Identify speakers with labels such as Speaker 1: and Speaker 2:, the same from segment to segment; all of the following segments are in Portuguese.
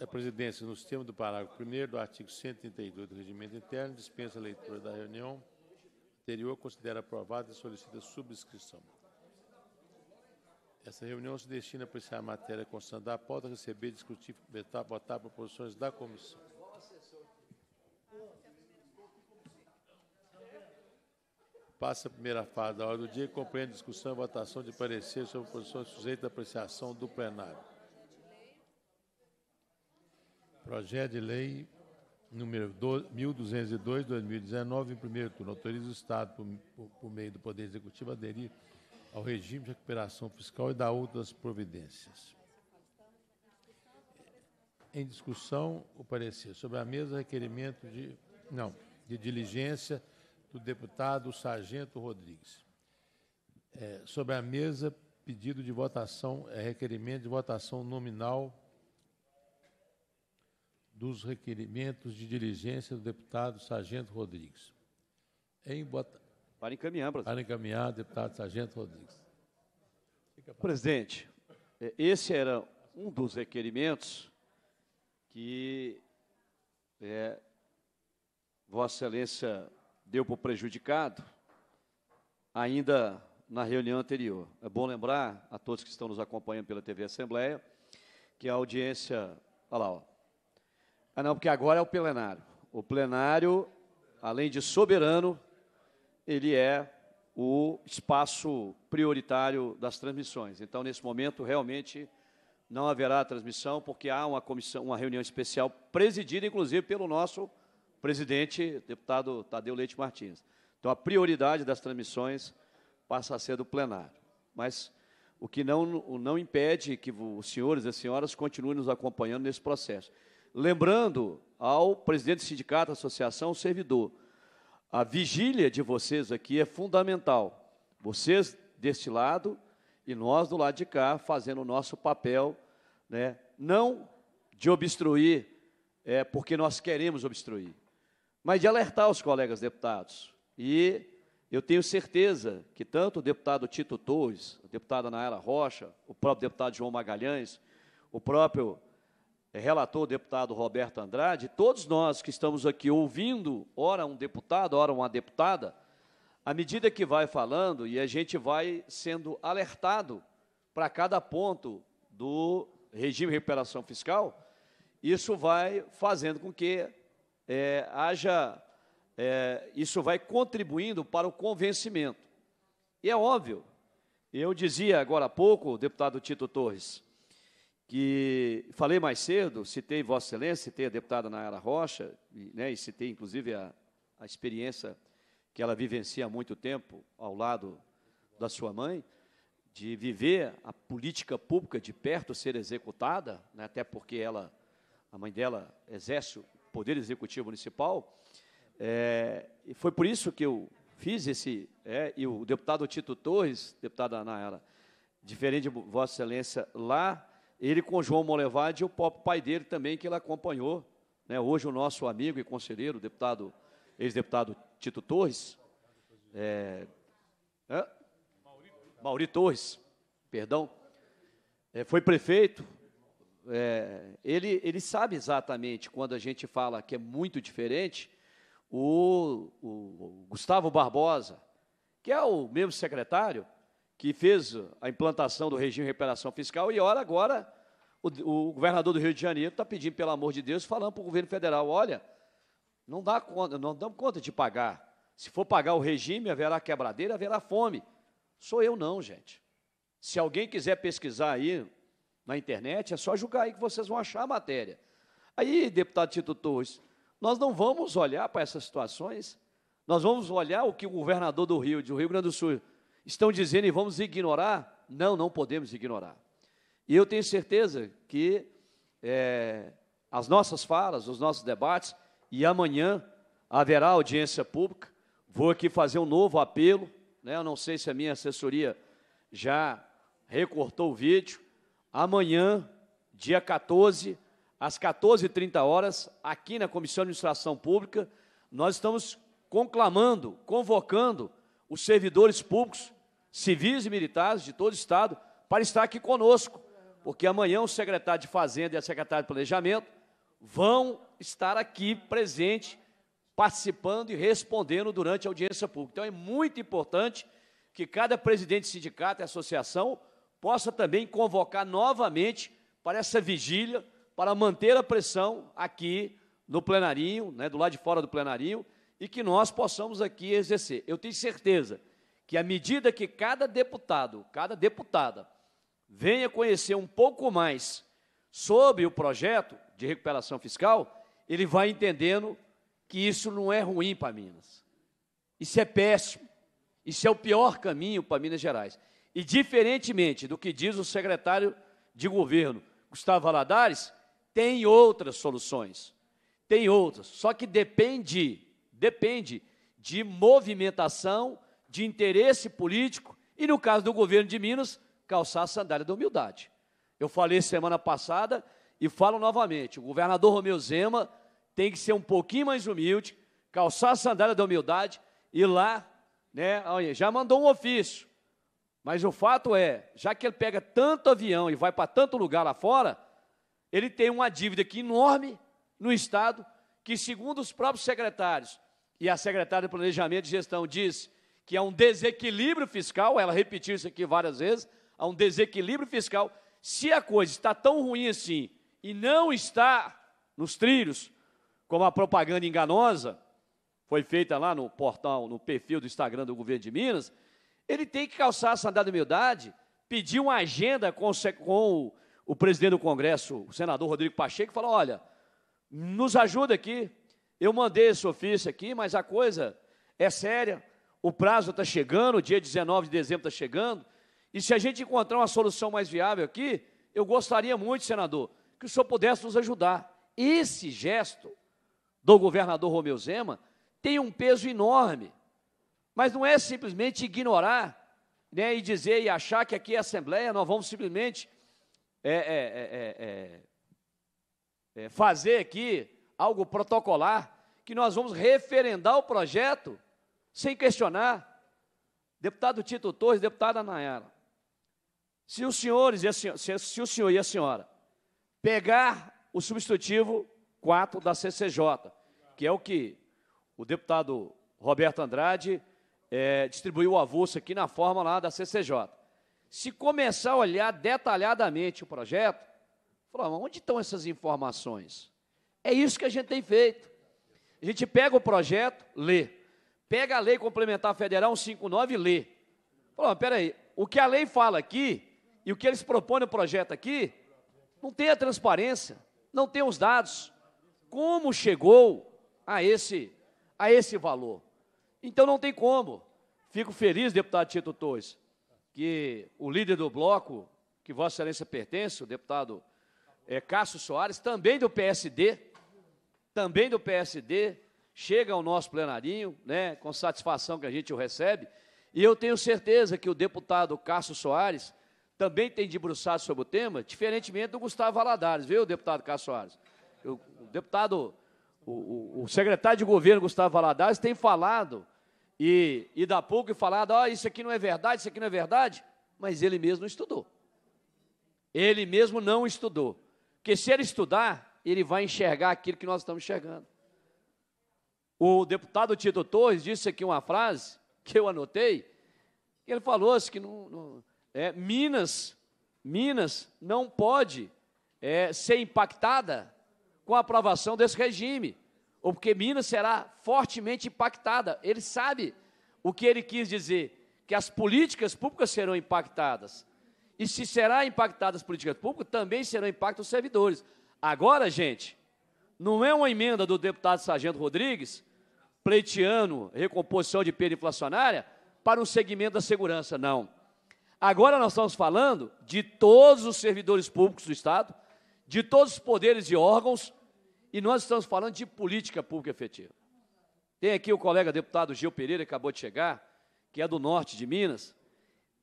Speaker 1: A presidência, no sistema do parágrafo 1 do artigo 132 do Regimento Interno, dispensa a leitura da reunião anterior, considera aprovada e solicita subscrição. Essa reunião se destina a apreciar a matéria constante da pauta, receber, discutir, vetar, votar proposições da comissão. Passa a primeira fase da hora do dia e compreende discussão e votação de parecer sobre posições sujeitas à apreciação do plenário. Projeto de Lei número 1202, 2019, em primeiro turno, autoriza o Estado, por, por, por meio do Poder Executivo, a aderir ao regime de recuperação fiscal e dar outras providências. Em discussão, o parecer sobre a mesa, requerimento de, não, de diligência do deputado Sargento Rodrigues. É, sobre a mesa, pedido de votação, é, requerimento de votação nominal dos requerimentos de diligência do deputado Sargento Rodrigues.
Speaker 2: Em Para encaminhar, presidente. Para encaminhar, deputado Sargento Rodrigues. Presidente, é, esse era um dos requerimentos que é, Vossa Excelência deu para o prejudicado ainda na reunião anterior. É bom lembrar a todos que estão nos acompanhando pela TV Assembleia que a audiência. Olha lá, ó, ah, não, porque agora é o plenário. O plenário, além de soberano, ele é o espaço prioritário das transmissões. Então, nesse momento, realmente não haverá transmissão, porque há uma comissão, uma reunião especial presidida, inclusive, pelo nosso presidente, deputado Tadeu Leite Martins. Então, a prioridade das transmissões passa a ser do plenário. Mas o que não, não impede que os senhores e as senhoras continuem nos acompanhando nesse processo. Lembrando ao presidente do sindicato, associação, servidor, a vigília de vocês aqui é fundamental. Vocês deste lado e nós do lado de cá, fazendo o nosso papel, né? não de obstruir, é, porque nós queremos obstruir, mas de alertar os colegas deputados. E eu tenho certeza que tanto o deputado Tito Torres, a deputada Nayara Rocha, o próprio deputado João Magalhães, o próprio é, relator, o deputado Roberto Andrade, todos nós que estamos aqui ouvindo, ora um deputado, ora uma deputada, à medida que vai falando e a gente vai sendo alertado para cada ponto do regime de recuperação fiscal, isso vai fazendo com que é, haja, é, isso vai contribuindo para o convencimento. E é óbvio, eu dizia agora há pouco, deputado Tito Torres, que falei mais cedo, citei Vossa Excelência, citei a deputada Nayara Rocha, e, né, e citei inclusive a, a experiência que ela vivencia há muito tempo ao lado da sua mãe, de viver a política pública de perto ser executada, né, até porque ela, a mãe dela exerce o poder executivo municipal. É, e foi por isso que eu fiz esse, é, e o deputado Tito Torres, deputada Ana diferente de Vossa Excelência lá, ele com João Molevade e o próprio pai dele também, que ele acompanhou. Né? Hoje o nosso amigo e conselheiro, deputado, ex-deputado Tito Torres, é, é, Mauri Torres, perdão, é, foi prefeito. É, ele, ele sabe exatamente quando a gente fala que é muito diferente. O, o, o Gustavo Barbosa, que é o mesmo secretário, que fez a implantação do regime de reparação fiscal, e olha agora o, o governador do Rio de Janeiro está pedindo, pelo amor de Deus, falando para o governo federal, olha, não dá conta, não damos conta de pagar. Se for pagar o regime, haverá quebradeira, haverá fome. Sou eu não, gente. Se alguém quiser pesquisar aí na internet, é só julgar aí que vocês vão achar a matéria. Aí, deputado Tito Torres, nós não vamos olhar para essas situações, nós vamos olhar o que o governador do Rio, do Rio Grande do Sul, estão dizendo e vamos ignorar? Não, não podemos ignorar. E eu tenho certeza que é, as nossas falas, os nossos debates, e amanhã haverá audiência pública. Vou aqui fazer um novo apelo, né? Eu não sei se a minha assessoria já recortou o vídeo. Amanhã, dia 14, às 14h30 horas, aqui na Comissão de Administração Pública, nós estamos conclamando, convocando os servidores públicos civis e militares de todo o Estado, para estar aqui conosco, porque amanhã o secretário de Fazenda e a secretária de Planejamento vão estar aqui presente, participando e respondendo durante a audiência pública. Então é muito importante que cada presidente de sindicato e associação possa também convocar novamente para essa vigília, para manter a pressão aqui no plenarinho, né, do lado de fora do plenarinho, e que nós possamos aqui exercer. Eu tenho certeza que à medida que cada deputado, cada deputada, venha conhecer um pouco mais sobre o projeto de recuperação fiscal, ele vai entendendo que isso não é ruim para Minas. Isso é péssimo. Isso é o pior caminho para Minas Gerais. E, diferentemente do que diz o secretário de governo, Gustavo Valadares, tem outras soluções. Tem outras. Só que depende, depende de movimentação de interesse político e, no caso do governo de Minas, calçar a sandália da humildade. Eu falei semana passada e falo novamente: o governador Romeu Zema tem que ser um pouquinho mais humilde, calçar a sandália da humildade e lá, né, já mandou um ofício. Mas o fato é, já que ele pega tanto avião e vai para tanto lugar lá fora, ele tem uma dívida aqui enorme no Estado, que, segundo os próprios secretários e a secretária de Planejamento e Gestão diz que há um desequilíbrio fiscal, ela repetiu isso aqui várias vezes, há um desequilíbrio fiscal. Se a coisa está tão ruim assim e não está nos trilhos, como a propaganda enganosa foi feita lá no portal, no perfil do Instagram do governo de Minas, ele tem que calçar a sandália de humildade, pedir uma agenda com, com o, o presidente do Congresso, o senador Rodrigo Pacheco, e falar: olha, nos ajuda aqui. Eu mandei esse ofício aqui, mas a coisa é séria o prazo está chegando, o dia 19 de dezembro está chegando, e se a gente encontrar uma solução mais viável aqui, eu gostaria muito, senador, que o senhor pudesse nos ajudar. Esse gesto do governador Romeu Zema tem um peso enorme, mas não é simplesmente ignorar né, e dizer e achar que aqui é a Assembleia, nós vamos simplesmente é é é, é, é, é, fazer aqui algo protocolar, que nós vamos referendar o projeto sem questionar, deputado Tito Torres, deputada Nayara, se os senhores e a, se, se o senhor e a senhora pegar o substitutivo 4 da CCJ, que é o que o deputado Roberto Andrade é, distribuiu o avulso aqui na forma lá da CCJ. Se começar a olhar detalhadamente o projeto, falar, onde estão essas informações? É isso que a gente tem feito. A gente pega o projeto, lê Pega a lei complementar federal 159 e lê. mas peraí, o que a lei fala aqui e o que eles propõem no projeto aqui, não tem a transparência, não tem os dados. Como chegou a esse, a esse valor? Então não tem como. Fico feliz, deputado Tito Torres, que o líder do bloco que Vossa Excelência pertence, o deputado é, Cássio Soares, também do PSD, também do PSD, chega ao nosso plenarinho, né, com satisfação que a gente o recebe, e eu tenho certeza que o deputado Cássio Soares também tem debruçado sobre o tema, diferentemente do Gustavo Valadares, viu, deputado Cássio Soares? O, o deputado, o, o, o, secretário de governo Gustavo Valadares tem falado, e, e da pouco e falado, oh, isso aqui não é verdade, isso aqui não é verdade, mas ele mesmo não estudou. Ele mesmo não estudou. Porque se ele estudar, ele vai enxergar aquilo que nós estamos enxergando. O deputado Tito Torres disse aqui uma frase que eu anotei, ele falou assim que não, não, é, Minas, Minas não pode é, ser impactada com a aprovação desse regime, ou porque Minas será fortemente impactada. Ele sabe o que ele quis dizer, que as políticas públicas serão impactadas. E se será impactadas as políticas públicas, também serão impactados os servidores. Agora, gente, não é uma emenda do deputado Sargento Rodrigues, pleiteando recomposição de perda inflacionária, para um segmento da segurança, não. Agora nós estamos falando de todos os servidores públicos do Estado, de todos os poderes e órgãos, e nós estamos falando de política pública efetiva. Tem aqui o colega deputado Gil Pereira, que acabou de chegar, que é do norte de Minas,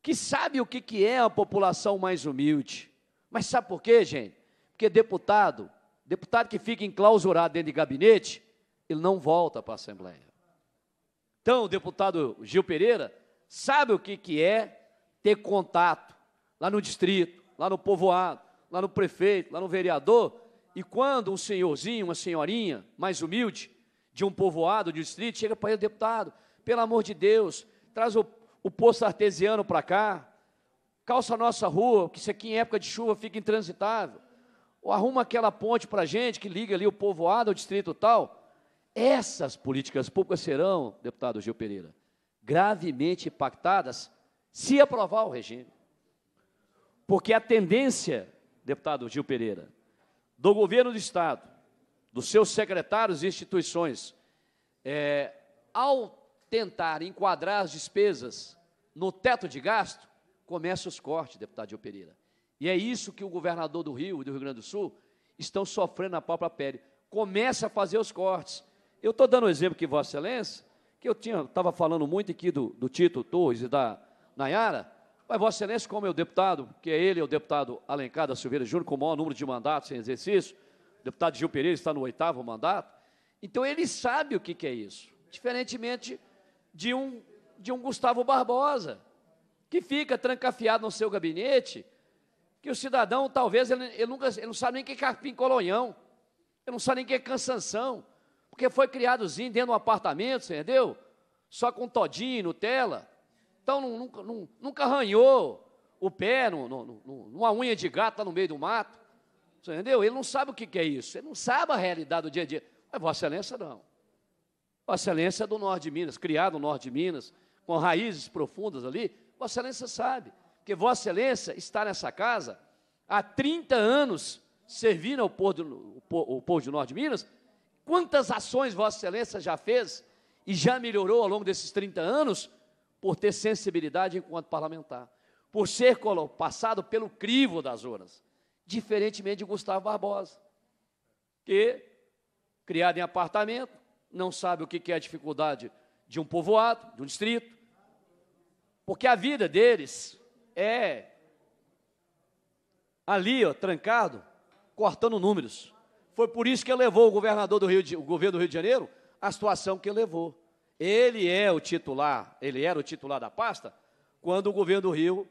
Speaker 2: que sabe o que é a população mais humilde. Mas sabe por quê, gente? Porque deputado, Deputado que fica enclausurado dentro de gabinete, ele não volta para a Assembleia. Então, o deputado Gil Pereira sabe o que, que é ter contato lá no distrito, lá no povoado, lá no prefeito, lá no vereador. E quando um senhorzinho, uma senhorinha mais humilde, de um povoado, de um distrito, chega para ele, deputado, pelo amor de Deus, traz o, o poço artesiano para cá, calça a nossa rua, que isso aqui em época de chuva fica intransitável arruma aquela ponte para a gente que liga ali o povoado ao distrito tal. Essas políticas públicas serão, deputado Gil Pereira, gravemente impactadas se aprovar o regime. Porque a tendência, deputado Gil Pereira, do governo do Estado, dos seus secretários e instituições, é, ao tentar enquadrar as despesas no teto de gasto, começa os cortes, deputado Gil Pereira. E é isso que o governador do Rio, do Rio Grande do Sul, estão sofrendo na própria pele. Começa a fazer os cortes. Eu estou dando um exemplo que Vossa Excelência, que eu estava falando muito aqui do, do Tito Torres e da Nayara, mas Vossa Excelência, como é o deputado, que é ele, é o deputado Alencar da Silveira Júnior, com o maior número de mandatos em exercício, o deputado Gil Pereira está no oitavo mandato, então ele sabe o que, que é isso, diferentemente de um, de um Gustavo Barbosa, que fica trancafiado no seu gabinete, que o cidadão talvez ele, ele nunca ele não sabe nem que é carpim colonhão, ele não sabe nem que é cansanção, porque foi criadozinho dentro de um apartamento, entendeu? Só com todinho, Nutella. Então não, nunca, não, nunca arranhou o pé no, no, no, numa unha de gato lá no meio do mato. Entendeu? Ele não sabe o que, que é isso, ele não sabe a realidade do dia a dia. Mas Vossa Excelência não. Vossa Excelência é do norte de Minas, criado no norte de Minas, com raízes profundas ali, Vossa Excelência sabe porque Vossa Excelência está nessa casa há 30 anos, servindo ao povo, do, o povo do Norte de Minas. Quantas ações Vossa Excelência já fez e já melhorou ao longo desses 30 anos por ter sensibilidade enquanto parlamentar, por ser passado pelo crivo das urnas, diferentemente de Gustavo Barbosa, que, criado em apartamento, não sabe o que é a dificuldade de um povoado, de um distrito, porque a vida deles é ali, ó, trancado, cortando números. Foi por isso que levou o governador do Rio de, o governo do Rio de Janeiro à situação que levou. Ele é o titular, ele era o titular da pasta quando o governo do Rio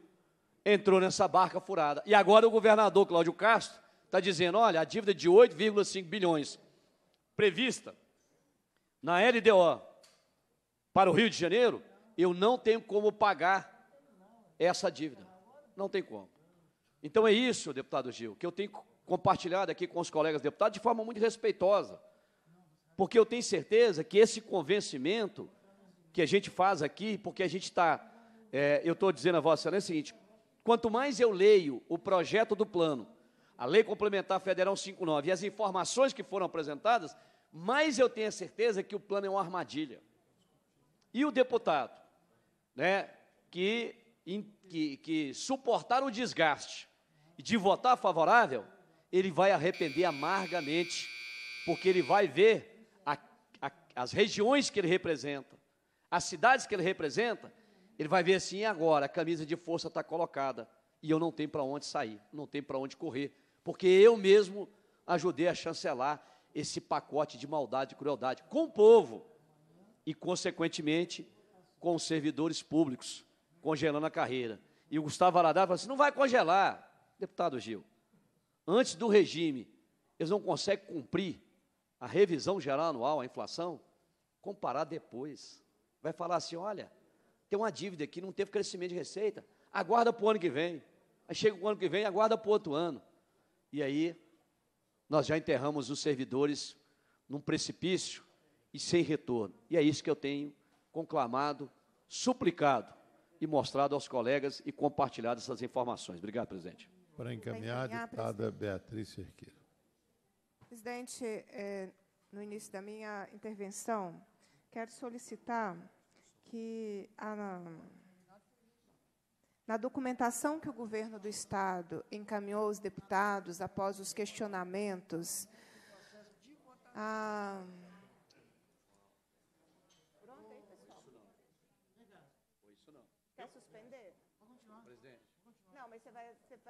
Speaker 2: entrou nessa barca furada. E agora o governador Cláudio Castro está dizendo: olha, a dívida de 8,5 bilhões prevista na LDO para o Rio de Janeiro, eu não tenho como pagar essa dívida. Não tem como. Então é isso, deputado Gil, que eu tenho compartilhado aqui com os colegas deputados de forma muito respeitosa, porque eu tenho certeza que esse convencimento que a gente faz aqui, porque a gente está, é, eu estou dizendo a Vossa Excelência é o seguinte: quanto mais eu leio o projeto do plano, a Lei Complementar Federal 59 e as informações que foram apresentadas, mais eu tenho a certeza que o plano é uma armadilha. E o deputado, né, que que, que suportar o desgaste de votar favorável, ele vai arrepender amargamente, porque ele vai ver a, a, as regiões que ele representa, as cidades que ele representa, ele vai ver assim, agora a camisa de força está colocada e eu não tenho para onde sair, não tenho para onde correr, porque eu mesmo ajudei a chancelar esse pacote de maldade e crueldade com o povo e, consequentemente, com os servidores públicos congelando a carreira. E o Gustavo Valadares falou assim: não vai congelar, deputado Gil. Antes do regime, eles não conseguem cumprir a revisão geral anual, a inflação, comparar depois. Vai falar assim: olha, tem uma dívida que não teve crescimento de receita, aguarda para o ano que vem. Aí chega o ano que vem, aguarda para o outro ano. E aí, nós já enterramos os servidores num precipício e sem retorno. E é isso que eu tenho conclamado, suplicado e mostrado aos colegas e compartilhado essas informações. Obrigado, presidente.
Speaker 1: Para encaminhar, deputada Beatriz Cerqueira.
Speaker 3: Presidente, eh, no início da minha intervenção, quero solicitar que a, na documentação que o governo do Estado encaminhou aos deputados após os questionamentos, a,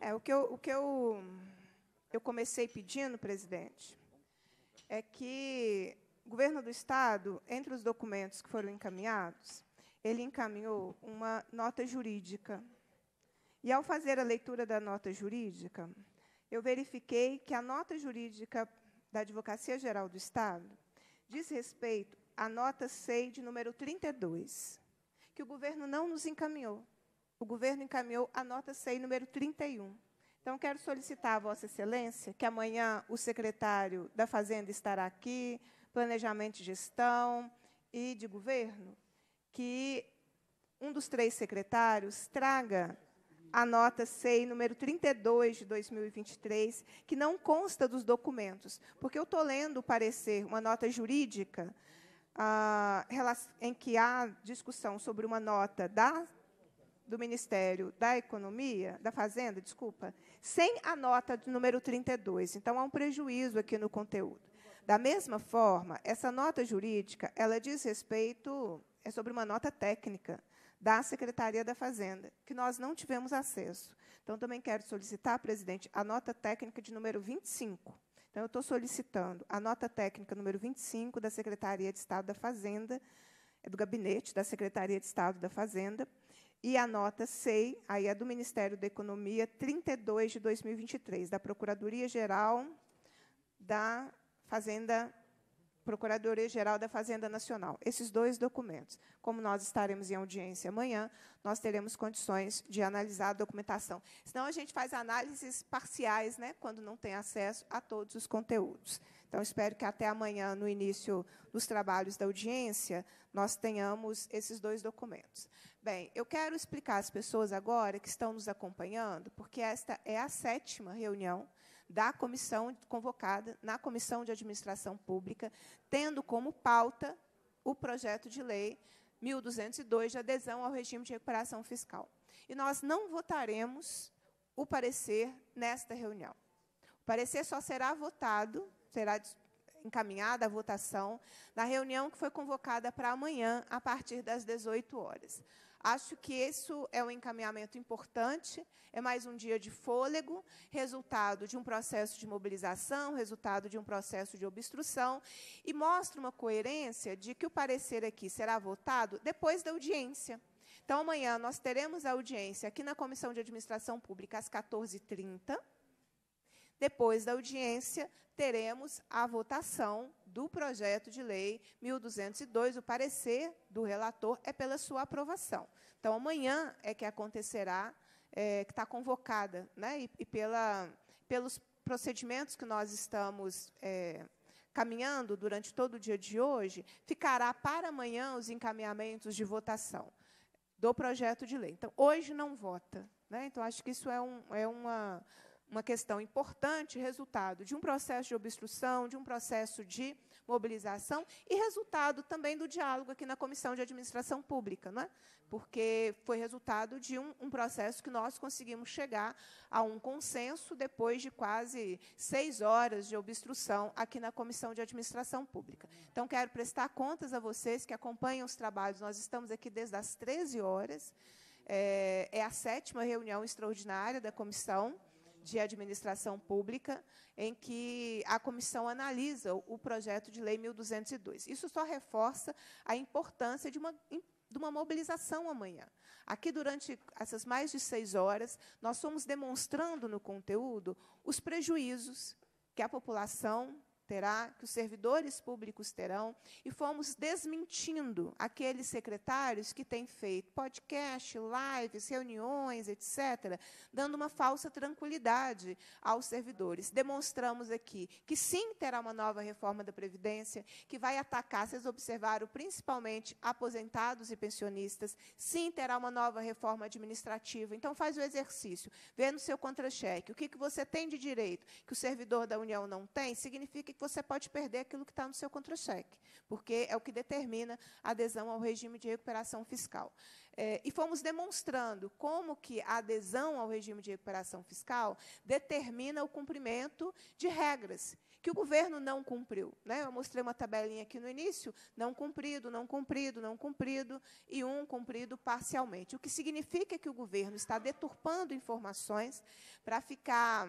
Speaker 3: É, o que, eu, o que eu, eu comecei pedindo, presidente, é que o governo do Estado, entre os documentos que foram encaminhados, ele encaminhou uma nota jurídica. E, ao fazer a leitura da nota jurídica, eu verifiquei que a nota jurídica da Advocacia Geral do Estado diz respeito à nota SEI de número 32, que o governo não nos encaminhou o governo encaminhou a nota CEI número 31. Então, quero solicitar a Vossa Excelência que amanhã o secretário da Fazenda estará aqui, Planejamento e Gestão e de Governo, que um dos três secretários traga a nota CEI número 32 de 2023, que não consta dos documentos, porque eu estou lendo o parecer, uma nota jurídica, ah, em que há discussão sobre uma nota da do Ministério da Economia, da Fazenda, desculpa, sem a nota de número 32. Então, há um prejuízo aqui no conteúdo. Da mesma forma, essa nota jurídica, ela diz respeito, é sobre uma nota técnica da Secretaria da Fazenda, que nós não tivemos acesso. Então, também quero solicitar, presidente, a nota técnica de número 25. Então, eu estou solicitando a nota técnica número 25 da Secretaria de Estado da Fazenda, é do gabinete da Secretaria de Estado da Fazenda, e a nota SEI, aí é do Ministério da Economia, 32 de 2023, da Procuradoria-Geral da Fazenda Procuradoria-Geral da Fazenda Nacional. Esses dois documentos. Como nós estaremos em audiência amanhã, nós teremos condições de analisar a documentação. Senão, a gente faz análises parciais, né, quando não tem acesso a todos os conteúdos. Então, espero que até amanhã, no início dos trabalhos da audiência, nós tenhamos esses dois documentos. Bem, eu quero explicar às pessoas agora que estão nos acompanhando, porque esta é a sétima reunião da comissão convocada na Comissão de Administração Pública, tendo como pauta o projeto de lei 1202 de adesão ao regime de recuperação fiscal. E nós não votaremos o parecer nesta reunião. O parecer só será votado será encaminhada a votação na reunião que foi convocada para amanhã, a partir das 18 horas. Acho que isso é um encaminhamento importante, é mais um dia de fôlego, resultado de um processo de mobilização, resultado de um processo de obstrução, e mostra uma coerência de que o parecer aqui será votado depois da audiência. Então, amanhã nós teremos a audiência aqui na Comissão de Administração Pública às 14h30. Depois da audiência, teremos a votação do projeto de lei 1202. O parecer do relator é pela sua aprovação. Então, amanhã é que acontecerá, é, que está convocada, né, e, e pela, pelos procedimentos que nós estamos é, caminhando durante todo o dia de hoje, ficará para amanhã os encaminhamentos de votação do projeto de lei. Então, hoje não vota. Né? Então, acho que isso é, um, é uma uma questão importante, resultado de um processo de obstrução, de um processo de mobilização e resultado também do diálogo aqui na Comissão de Administração Pública, é? porque foi resultado de um, um processo que nós conseguimos chegar a um consenso depois de quase seis horas de obstrução aqui na Comissão de Administração Pública. Então, quero prestar contas a vocês que acompanham os trabalhos. Nós estamos aqui desde as 13 horas. É, é a sétima reunião extraordinária da comissão de Administração Pública, em que a comissão analisa o projeto de lei 1202. Isso só reforça a importância de uma de uma mobilização amanhã. Aqui, durante essas mais de seis horas, nós fomos demonstrando no conteúdo os prejuízos que a população terá, que os servidores públicos terão, e fomos desmentindo aqueles secretários que têm feito podcast, lives, reuniões, etc., dando uma falsa tranquilidade aos servidores. Demonstramos aqui que sim terá uma nova reforma da Previdência, que vai atacar, vocês observaram, principalmente aposentados e pensionistas, sim terá uma nova reforma administrativa. Então, faz o exercício, vê no seu contra-cheque o que, que você tem de direito que o servidor da União não tem, significa que você pode perder aquilo que está no seu contra-cheque, porque é o que determina a adesão ao regime de recuperação fiscal. É, e fomos demonstrando como que a adesão ao regime de recuperação fiscal determina o cumprimento de regras que o governo não cumpriu. Né? Eu mostrei uma tabelinha aqui no início, não cumprido, não cumprido, não cumprido, e um cumprido parcialmente. O que significa que o governo está deturpando informações para ficar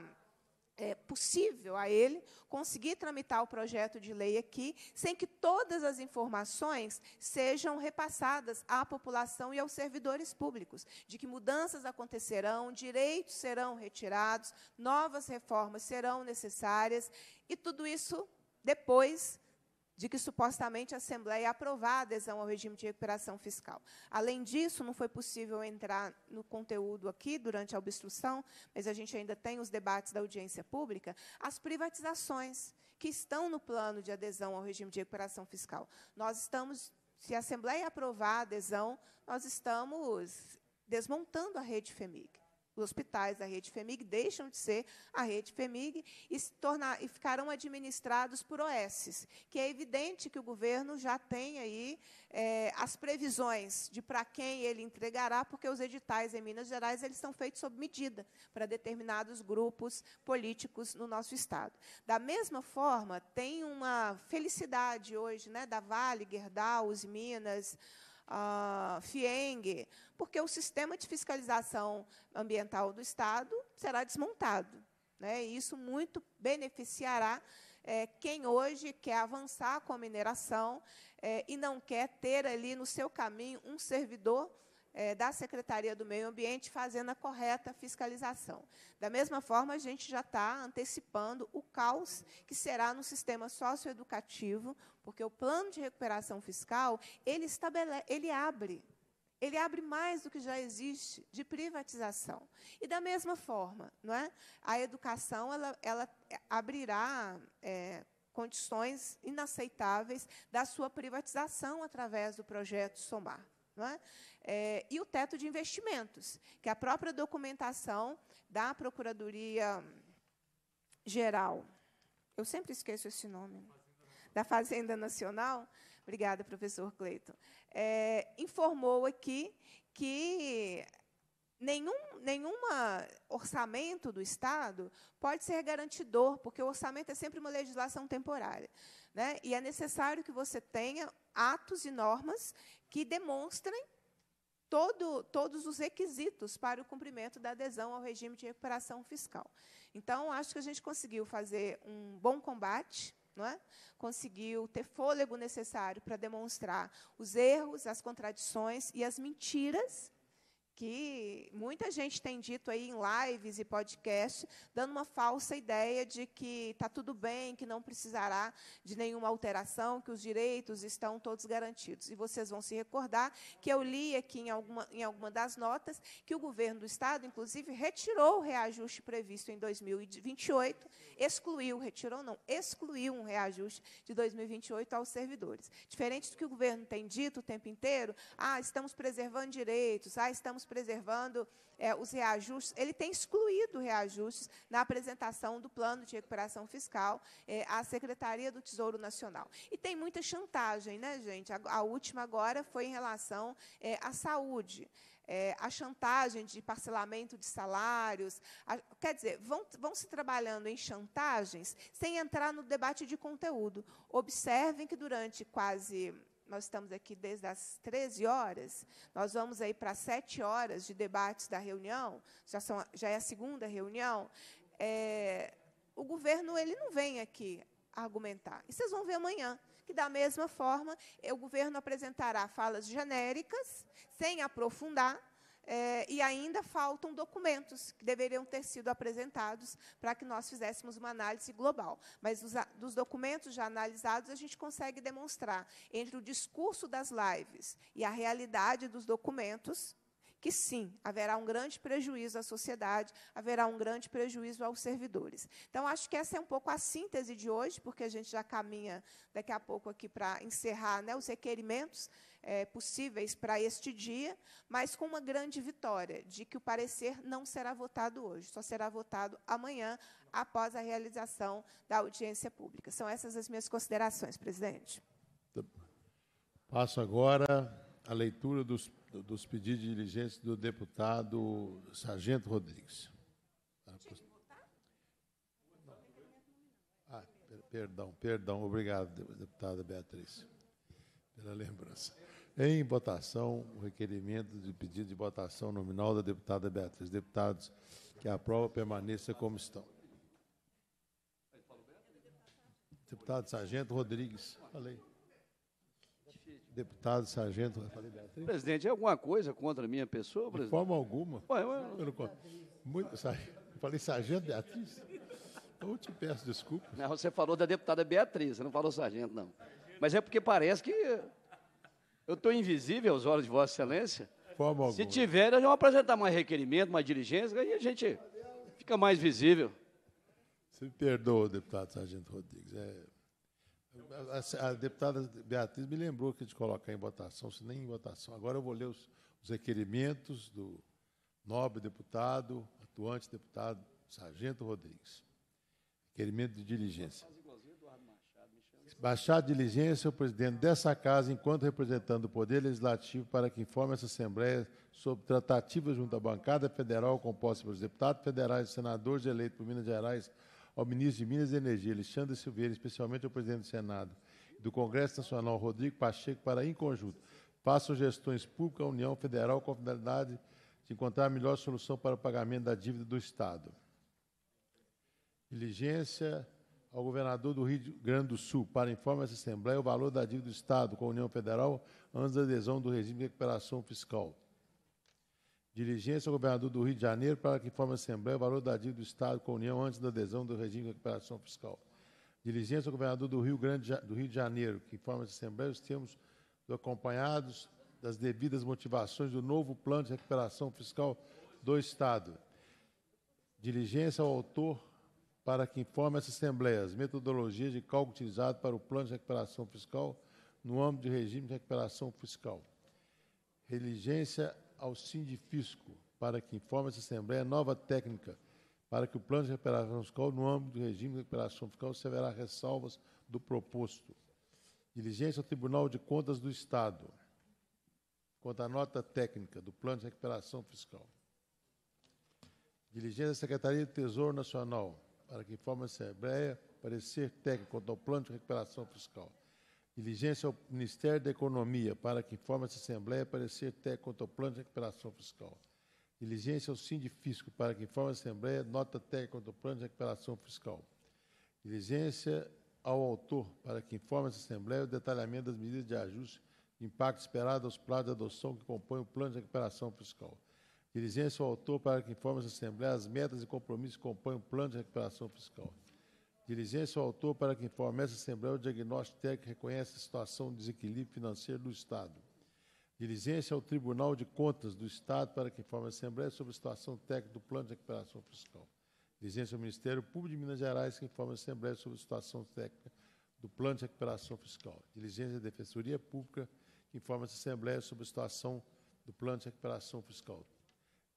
Speaker 3: é, possível a ele conseguir tramitar o projeto de lei aqui, sem que todas as informações sejam repassadas à população e aos servidores públicos, de que mudanças acontecerão, direitos serão retirados, novas reformas serão necessárias, e tudo isso depois de que supostamente a Assembleia é aprovar a adesão ao regime de recuperação fiscal. Além disso, não foi possível entrar no conteúdo aqui durante a obstrução, mas a gente ainda tem os debates da audiência pública, as privatizações que estão no plano de adesão ao regime de recuperação fiscal. Nós estamos, se a Assembleia aprovar a adesão, nós estamos desmontando a rede FEMIG. Os hospitais da rede FEMIG deixam de ser a rede FEMIG e, se tornar, e ficarão administrados por OESs, que é evidente que o governo já tem aí é, as previsões de para quem ele entregará, porque os editais em Minas Gerais eles são feitos sob medida para determinados grupos políticos no nosso Estado. Da mesma forma, tem uma felicidade hoje né, da Vale, Gerdau, Minas, a FIENG, porque o sistema de fiscalização ambiental do Estado será desmontado. Né? E isso muito beneficiará é, quem hoje quer avançar com a mineração é, e não quer ter ali no seu caminho um servidor é, da Secretaria do Meio Ambiente fazendo a correta fiscalização. Da mesma forma, a gente já está antecipando o caos que será no sistema socioeducativo, porque o plano de recuperação fiscal ele, ele abre ele abre mais do que já existe de privatização. E da mesma forma, não é? a educação ela, ela abrirá é, condições inaceitáveis da sua privatização através do projeto Somar. É? É, e o teto de investimentos, que a própria documentação da Procuradoria Geral, eu sempre esqueço esse nome, da Fazenda Nacional, obrigada, professor Cleiton, é, informou aqui que nenhum nenhuma orçamento do Estado pode ser garantidor, porque o orçamento é sempre uma legislação temporária. Né? E é necessário que você tenha atos e normas que demonstrem todo, todos os requisitos para o cumprimento da adesão ao regime de recuperação fiscal. Então, acho que a gente conseguiu fazer um bom combate. É? Conseguiu ter fôlego necessário para demonstrar os erros, as contradições e as mentiras que muita gente tem dito aí em lives e podcasts dando uma falsa ideia de que está tudo bem, que não precisará de nenhuma alteração, que os direitos estão todos garantidos. E vocês vão se recordar que eu li aqui em alguma, em alguma das notas que o governo do Estado, inclusive, retirou o reajuste previsto em 2028, excluiu, retirou não, excluiu um reajuste de 2028 aos servidores. Diferente do que o governo tem dito o tempo inteiro, ah, estamos preservando direitos, ah, estamos estamos preservando é, os reajustes. Ele tem excluído reajustes na apresentação do plano de recuperação fiscal é, à Secretaria do Tesouro Nacional. E tem muita chantagem, né, gente? A, a última agora foi em relação é, à saúde. É, a chantagem de parcelamento de salários. A, quer dizer, vão, vão se trabalhando em chantagens sem entrar no debate de conteúdo. Observem que durante quase nós estamos aqui desde as 13 horas, nós vamos aí para 7 horas de debates da reunião, já, são, já é a segunda reunião, é, o governo ele não vem aqui argumentar. E vocês vão ver amanhã que, da mesma forma, o governo apresentará falas genéricas, sem aprofundar, é, e ainda faltam documentos que deveriam ter sido apresentados para que nós fizéssemos uma análise global. Mas dos, dos documentos já analisados, a gente consegue demonstrar entre o discurso das lives e a realidade dos documentos que sim, haverá um grande prejuízo à sociedade, haverá um grande prejuízo aos servidores. Então, acho que essa é um pouco a síntese de hoje, porque a gente já caminha daqui a pouco aqui para encerrar né, os requerimentos é, possíveis para este dia, mas com uma grande vitória, de que o parecer não será votado hoje, só será votado amanhã, após a realização da audiência pública. São essas as minhas considerações, presidente.
Speaker 1: Tá Passo agora a leitura dos, dos pedidos de diligência do deputado Sargento Rodrigues. Tá, ah, perdão, perdão. Obrigado, deputada Beatriz, pela lembrança. Em votação, o requerimento de pedido de votação nominal da deputada Beatriz. Deputados que aprovam, permaneça como estão. Deputado Sargento Rodrigues. Falei. Deputado Sargento. Falei,
Speaker 2: Presidente, é alguma coisa contra a minha
Speaker 1: pessoa, presidente? De forma alguma. Ué, ué. Não... Muito, Falei Sargento Beatriz? Então eu te peço desculpas.
Speaker 2: Não, você falou da deputada Beatriz, você não falou Sargento, não. Mas é porque parece que eu estou invisível aos olhos de Vossa Excelência? Forma Se tiver, nós vamos apresentar mais requerimento, mais diligência, aí a gente fica mais visível.
Speaker 1: Você me perdoa, deputado Sargento Rodrigues. É, a, a, a, deputada Beatriz me lembrou que de colocar em votação, se nem em votação. Agora eu vou ler os, os requerimentos do nobre deputado, atuante deputado Sargento Rodrigues. Requerimento de diligência baixar diligência o presidente dessa casa, enquanto representante do Poder Legislativo, para que informe essa Assembleia sobre tratativas junto à bancada federal composta pelos deputados federais e senadores eleitos por Minas Gerais, ao ministro de Minas e Energia, Alexandre Silveira, especialmente ao presidente do Senado, e do Congresso Nacional, Rodrigo Pacheco, para, em conjunto, faça sugestões públicas à União Federal com a finalidade de encontrar a melhor solução para o pagamento da dívida do Estado. Diligência ao governador do Rio Grande do Sul para informar essa Assembleia o valor da dívida do Estado com a União Federal antes da adesão do regime de recuperação fiscal. Diligência ao governador do Rio de Janeiro para que informe a Assembleia o valor da dívida do Estado com a União antes da adesão do regime de recuperação fiscal. Diligência ao governador do Rio, Grande, do Rio de Janeiro, que informa a Assembleia os termos do acompanhados das devidas motivações do novo plano de recuperação fiscal do Estado. Diligência ao autor para que informe as metodologias de cálculo utilizado para o plano de recuperação fiscal no âmbito de regime de recuperação fiscal. Religência ao sindifisco, para que informe essa Assembleia nova técnica para que o plano de recuperação fiscal, no âmbito do regime de recuperação fiscal, verá ressalvas do proposto. Diligência ao Tribunal de Contas do Estado, quanto à nota técnica do plano de recuperação fiscal. Diligência à Secretaria do Tesouro Nacional, para que informe a Assembleia parecer técnico quanto ao plano de recuperação fiscal. Diligência ao Ministério da Economia para que informe a Assembleia parecer técnico quanto ao plano de recuperação fiscal. Diligência ao Sindifisco para que informe a Assembleia nota técnica quanto ao plano de recuperação fiscal. Diligência ao autor para que informe a Assembleia o detalhamento das medidas de ajuste de impacto esperado aos prazos de adoção que compõem o plano de recuperação fiscal. Dirigência ao é autor para que informe essa Assembleia as metas e compromissos que compõem o plano de recuperação fiscal. Dirigência ao é autor para que informe essa Assembleia o diagnóstico técnico que reconhece a situação de desequilíbrio financeiro do Estado. Dirigência ao é Tribunal de Contas do Estado para que informe a Assembleia sobre a situação técnica do plano de recuperação fiscal. Dirigência ao Ministério Público de Minas Gerais que informe a Assembleia sobre a situação técnica do plano de recuperação fiscal. Dirigência à Defensoria Pública que informe a Assembleia sobre a situação do plano de recuperação fiscal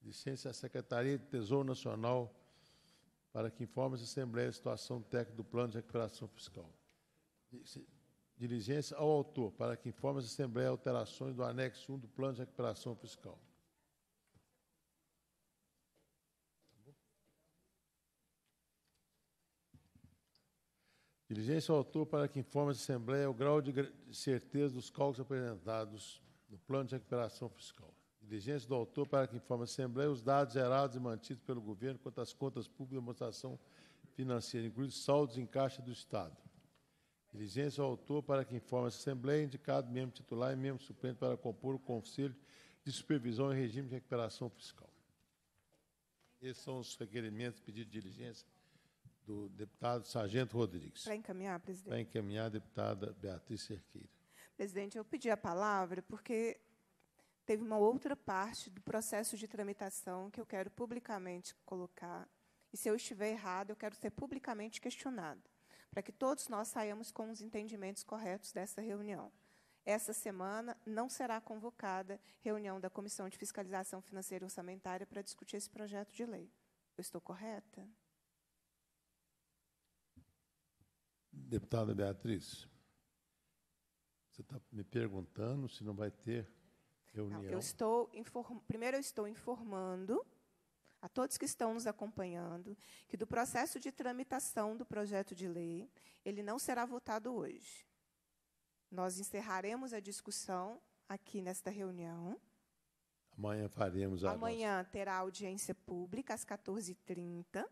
Speaker 1: licença à Secretaria de Tesouro Nacional para que informe a Assembleia a situação técnica do plano de recuperação fiscal. Diligência ao autor para que informe a Assembleia alterações do anexo 1 do plano de recuperação fiscal. Diligência ao autor para que informe a Assembleia o grau de certeza dos cálculos apresentados no plano de recuperação fiscal. Diligência do autor para que informe a Assembleia os dados gerados e mantidos pelo governo quanto às contas públicas e demonstração financeira, incluindo saldos em caixa do Estado. Diligência do autor para que informe a Assembleia indicado membro titular e membro suplente para compor o Conselho de Supervisão e Regime de Recuperação Fiscal. Esses são os requerimentos, pedido de diligência do deputado Sargento Rodrigues. Para
Speaker 3: encaminhar, presidente. Para
Speaker 1: encaminhar, deputada Beatriz Cerqueira.
Speaker 3: Presidente, eu pedi a palavra porque teve uma outra parte do processo de tramitação que eu quero publicamente colocar. E se eu estiver errado, eu quero ser publicamente questionado, para que todos nós saiamos com os entendimentos corretos dessa reunião. Essa semana não será convocada reunião da Comissão de Fiscalização Financeira e Orçamentária para discutir esse projeto de lei. Eu estou correta?
Speaker 1: Deputada Beatriz, você está me perguntando se não vai ter reunião. eu
Speaker 3: estou inform... Primeiro, eu estou informando a todos que estão nos acompanhando que do processo de tramitação do projeto de lei, ele não será votado hoje. Nós encerraremos a discussão aqui nesta reunião.
Speaker 1: Amanhã faremos a Amanhã
Speaker 3: nossa. terá audiência pública às 14h30.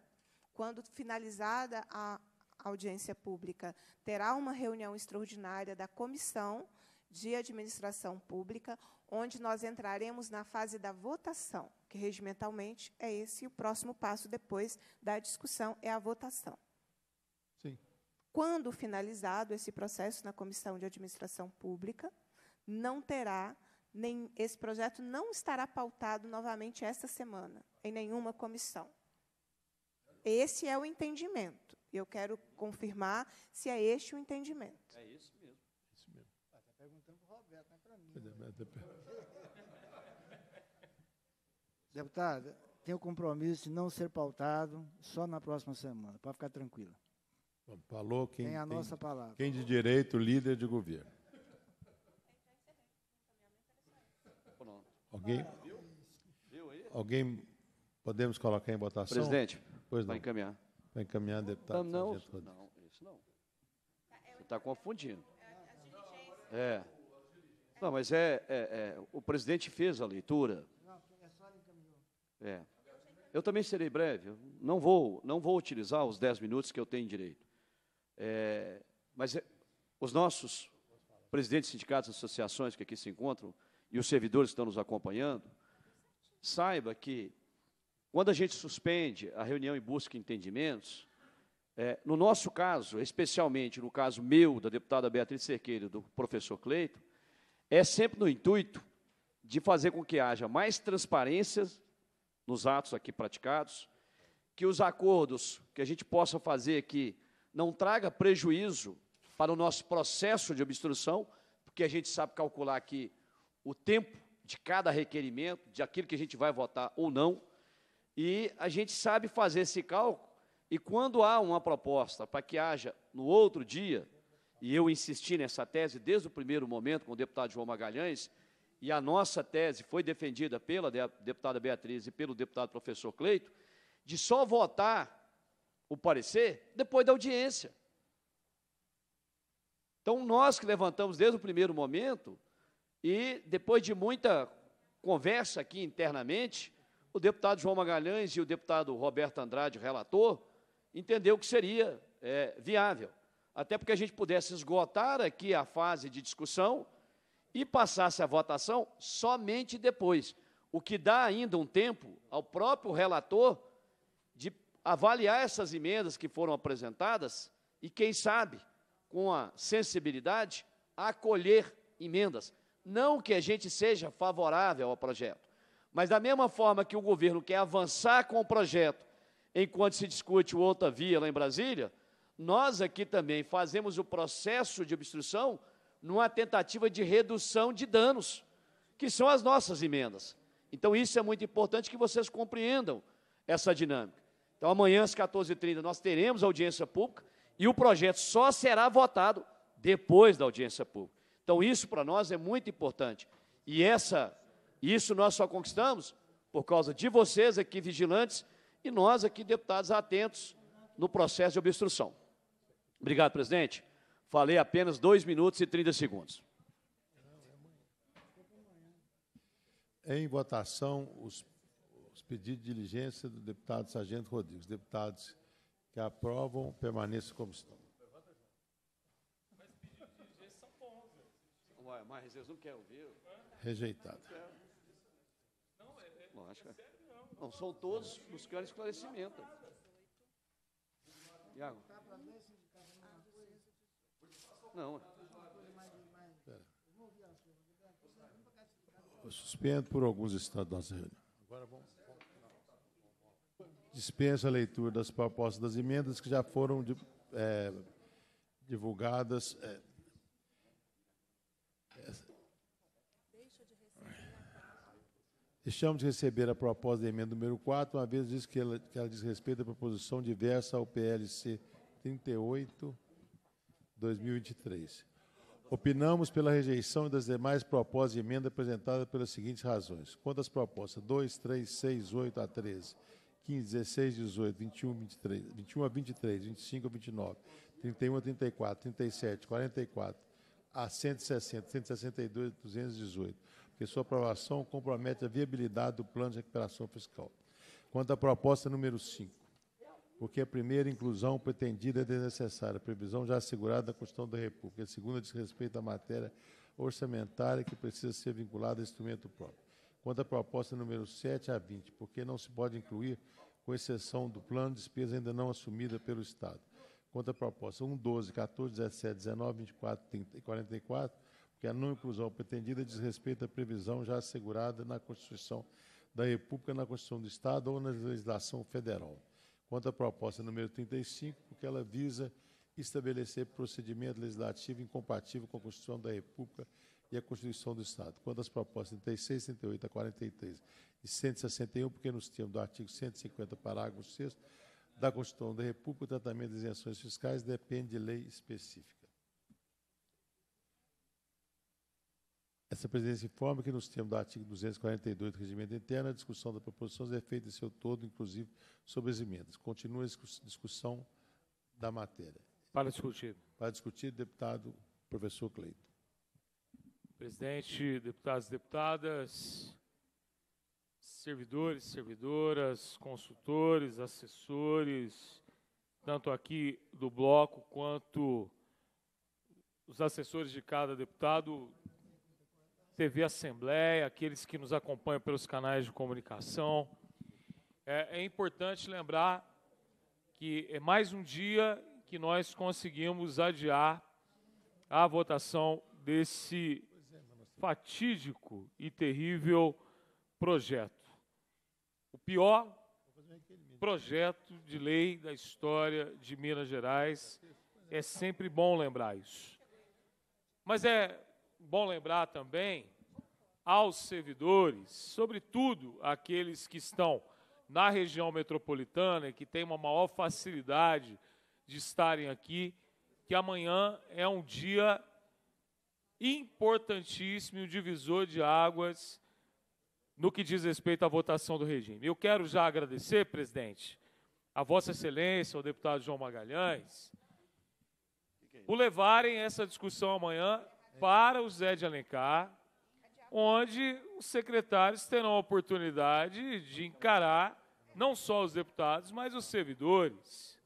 Speaker 3: Quando finalizada a audiência pública, terá uma reunião extraordinária da comissão de administração pública, onde nós entraremos na fase da votação, que regimentalmente é esse o próximo passo depois da discussão é a votação. Sim. Quando finalizado esse processo na Comissão de Administração Pública, não terá nem esse projeto não estará pautado novamente esta semana em nenhuma comissão. Esse é o entendimento. Eu quero confirmar se é este o entendimento.
Speaker 1: É isso mesmo.
Speaker 4: Né? Deputada, tenho compromisso de não ser pautado só na próxima semana, para ficar tranquila.
Speaker 1: Falou quem tem a tem, nossa palavra. Quem de direito, líder de governo. Alguém? Alguém podemos colocar em votação? Presidente, pois não. vai encaminhar. Vai encaminhar,
Speaker 2: deputado. Não, não, não isso não. Você está confundindo. É. é não, mas é, é, é, o presidente fez a leitura. É, é. Eu também serei breve. não vou, não vou utilizar os 10 minutos que eu tenho direito. É, mas é, os nossos presidentes de sindicatos, associações que aqui se encontram e os servidores que estão nos acompanhando, saiba que quando a gente suspende a reunião em busca de entendimentos, é, no nosso caso, especialmente no caso meu, da deputada Beatriz Cerqueira e do professor Cleito, é sempre no intuito de fazer com que haja mais transparência nos atos aqui praticados, que os acordos que a gente possa fazer aqui não traga prejuízo para o nosso processo de obstrução, porque a gente sabe calcular aqui o tempo de cada requerimento, de aquilo que a gente vai votar ou não, e a gente sabe fazer esse cálculo, e quando há uma proposta para que haja no outro dia e eu insisti nessa tese desde o primeiro momento com o deputado João Magalhães, e a nossa tese foi defendida pela deputada Beatriz e pelo deputado professor Cleito, de só votar o parecer depois da audiência. Então, nós que levantamos desde o primeiro momento, e depois de muita conversa aqui internamente, o deputado João Magalhães e o deputado Roberto Andrade, relator, entendeu que seria é, viável até porque a gente pudesse esgotar aqui a fase de discussão e passasse a votação somente depois, o que dá ainda um tempo ao próprio relator de avaliar essas emendas que foram apresentadas e, quem sabe, com a sensibilidade, acolher emendas. Não que a gente seja favorável ao projeto, mas da mesma forma que o governo quer avançar com o projeto enquanto se discute outra via lá em Brasília, nós aqui também fazemos o processo de obstrução numa tentativa de redução de danos, que são as nossas emendas. Então, isso é muito importante que vocês compreendam essa dinâmica. Então, amanhã às 14h30 nós teremos audiência pública e o projeto só será votado depois da audiência pública. Então, isso para nós é muito importante. E essa, isso nós só conquistamos por causa de vocês aqui, vigilantes, e nós aqui, deputados, atentos no processo de obstrução. Obrigado, presidente. Falei apenas 2 minutos e 30 segundos.
Speaker 1: Em votação, os, os pedidos de diligência do deputado Sargento Rodrigues. Deputados que aprovam, permaneçam como estão.
Speaker 5: Mas pedidos de diligência
Speaker 2: são Uai, mas vocês não querem ouvir? Rejeitado. Não, é, é, Lógico. É não, são todos buscando esclarecimento. Iago. Não.
Speaker 1: Eu suspendo por alguns estados da nossa reunião. Agora vamos. Dispensa a leitura das propostas das emendas que já foram é, divulgadas. É, é, Deixamos de receber a proposta da emenda número 4, uma vez diz que ela, que ela diz respeito à proposição diversa ao PLC 38. 2023. Opinamos pela rejeição das demais propostas de emenda apresentadas pelas seguintes razões. Quanto às propostas 2, 3, 6, 8 a 13, 15, 16, 18, 21, 23, 21 a 23, 25 a 29, 31 a 34, 37, 44 a 160, 162 a 218, porque sua aprovação compromete a viabilidade do plano de recuperação fiscal. Quanto à proposta número 5, porque a primeira inclusão pretendida é desnecessária, previsão já assegurada na Constituição da República. A segunda diz respeito à matéria orçamentária que precisa ser vinculada a instrumento próprio. Quanto à proposta número 7 a 20, porque não se pode incluir, com exceção do plano, de despesa ainda não assumida pelo Estado. Quanto à proposta 1, 12, 14, 17, 19, 24, 30 e 44, porque a não inclusão pretendida diz respeito à previsão já assegurada na Constituição da República, na Constituição do Estado ou na legislação federal quanto à proposta número 35, porque ela visa estabelecer procedimento legislativo incompatível com a Constituição da República e a Constituição do Estado. Quanto às propostas 36, 38 a 43 e 161, porque nos termos do artigo 150, parágrafo 6 da Constituição da República, o tratamento de isenções fiscais depende de lei específica. Essa presidência informa que, nos termos do artigo 242 do Regimento Interno, a discussão da proposição é feita em seu todo, inclusive sobre as emendas. Continua a discussão da matéria. Para discutir. Para discutir, deputado professor Cleito.
Speaker 5: Presidente, deputados e deputadas, servidores, servidoras, consultores, assessores, tanto aqui do bloco quanto os assessores de cada deputado, TV Assembleia, aqueles que nos acompanham pelos canais de comunicação. É, é importante lembrar que é mais um dia que nós conseguimos adiar a votação desse fatídico e terrível projeto. O pior projeto de lei da história de Minas Gerais. É sempre bom lembrar isso. Mas é bom lembrar também aos servidores, sobretudo aqueles que estão na região metropolitana e que têm uma maior facilidade de estarem aqui, que amanhã é um dia importantíssimo, um divisor de águas no que diz respeito à votação do regime. Eu quero já agradecer, presidente, a Vossa Excelência, ao deputado João Magalhães, por levarem essa discussão amanhã para o Zé de Alencar, onde os secretários terão a oportunidade de encarar não só os deputados, mas os servidores,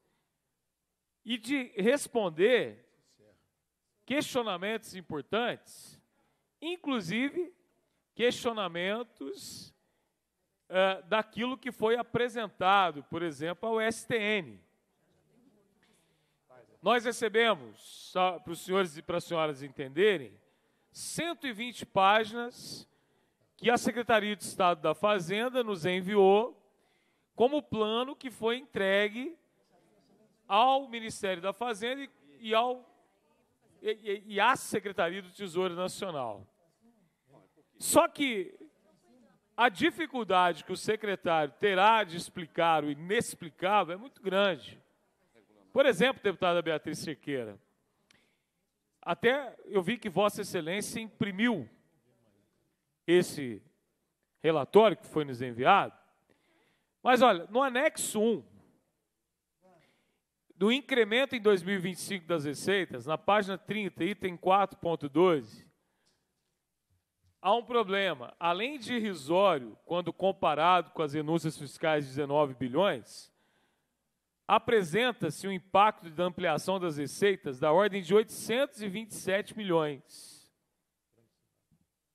Speaker 5: e de responder questionamentos importantes, inclusive questionamentos uh, daquilo que foi apresentado, por exemplo, ao STN. Nós recebemos, para os senhores e para as senhoras entenderem, 120 páginas que a Secretaria de Estado da Fazenda nos enviou como plano que foi entregue ao Ministério da Fazenda e, e ao, e, e à Secretaria do Tesouro Nacional. Só que a dificuldade que o secretário terá de explicar o inexplicável é muito grande. Por exemplo, deputada Beatriz Cerqueira, até eu vi que Vossa Excelência imprimiu esse relatório que foi nos enviado. Mas olha, no anexo 1, do incremento em 2025 das receitas, na página 30, item 4.12, há um problema. Além de irrisório, quando comparado com as renúncias fiscais de 19 bilhões, apresenta-se um impacto da ampliação das receitas da ordem de 827 milhões.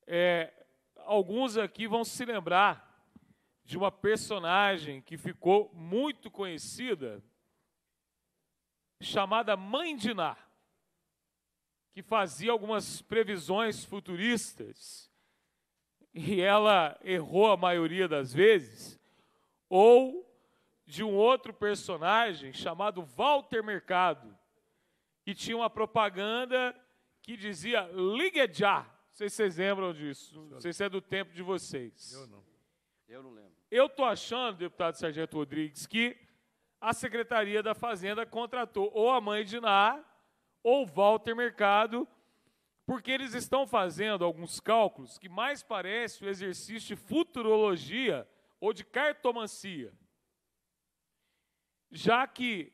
Speaker 5: É, alguns aqui vão se lembrar de uma personagem que ficou muito conhecida, chamada Mãe Diná, que fazia algumas previsões futuristas e ela errou a maioria das vezes, ou de um outro personagem chamado Walter Mercado. E tinha uma propaganda que dizia Ligue já. Não sei se vocês lembram disso. Não sei se é do tempo de vocês. Eu não. Eu não lembro. Eu estou achando, deputado Sargento Rodrigues, que a Secretaria da Fazenda contratou ou a mãe de Ná ou Walter Mercado, porque eles estão fazendo alguns cálculos que mais parece o exercício de futurologia ou de cartomancia já que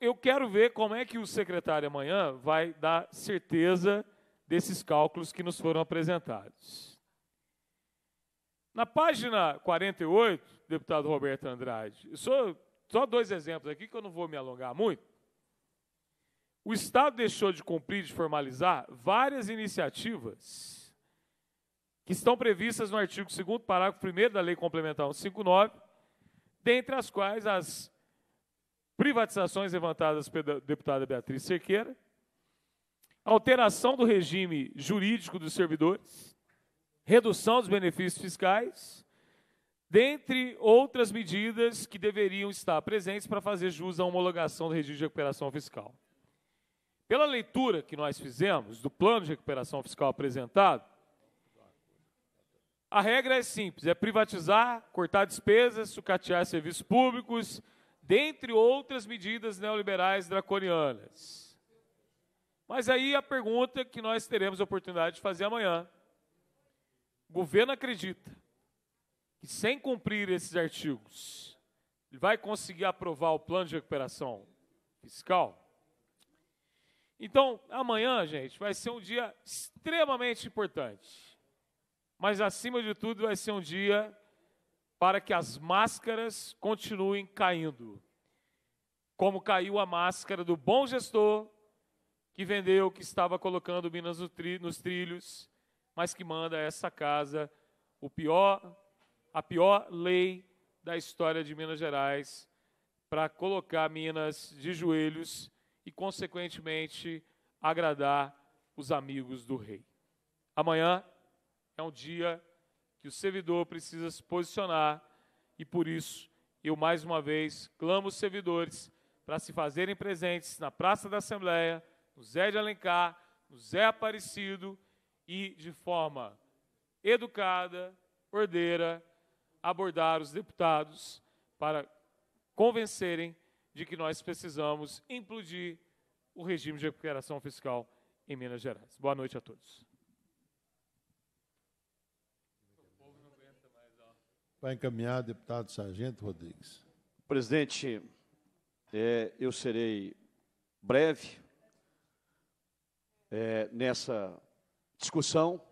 Speaker 5: eu quero ver como é que o secretário amanhã vai dar certeza desses cálculos que nos foram apresentados. Na página 48, deputado Roberto Andrade, só, só dois exemplos aqui que eu não vou me alongar muito. O Estado deixou de cumprir, de formalizar várias iniciativas que estão previstas no artigo 2, parágrafo 1 da Lei Complementar 159, dentre as quais as privatizações levantadas pela deputada Beatriz Cerqueira, alteração do regime jurídico dos servidores, redução dos benefícios fiscais, dentre outras medidas que deveriam estar presentes para fazer jus à homologação do regime de recuperação fiscal. Pela leitura que nós fizemos do plano de recuperação fiscal apresentado, a regra é simples: é privatizar, cortar despesas, sucatear serviços públicos, dentre outras medidas neoliberais draconianas. Mas aí a pergunta que nós teremos a oportunidade de fazer amanhã. O governo acredita que sem cumprir esses artigos, ele vai conseguir aprovar o plano de recuperação fiscal? Então, amanhã, gente, vai ser um dia extremamente importante. Mas, acima de tudo, vai ser um dia para que as máscaras continuem caindo, como caiu a máscara do bom gestor que vendeu, que estava colocando Minas nos trilhos, mas que manda essa casa o pior, a pior lei da história de Minas Gerais para colocar Minas de joelhos e, consequentemente, agradar os amigos do rei. Amanhã é um dia que o servidor precisa se posicionar e por isso eu mais uma vez clamo os servidores para se fazerem presentes na Praça da Assembleia, no Zé de Alencar, no Zé Aparecido e de forma educada, ordeira, abordar os deputados para convencerem de que nós precisamos implodir o regime de recuperação fiscal em Minas Gerais. Boa noite a todos.
Speaker 1: Para encaminhar, deputado Sargento Rodrigues.
Speaker 2: Presidente, é, eu serei breve é, nessa discussão.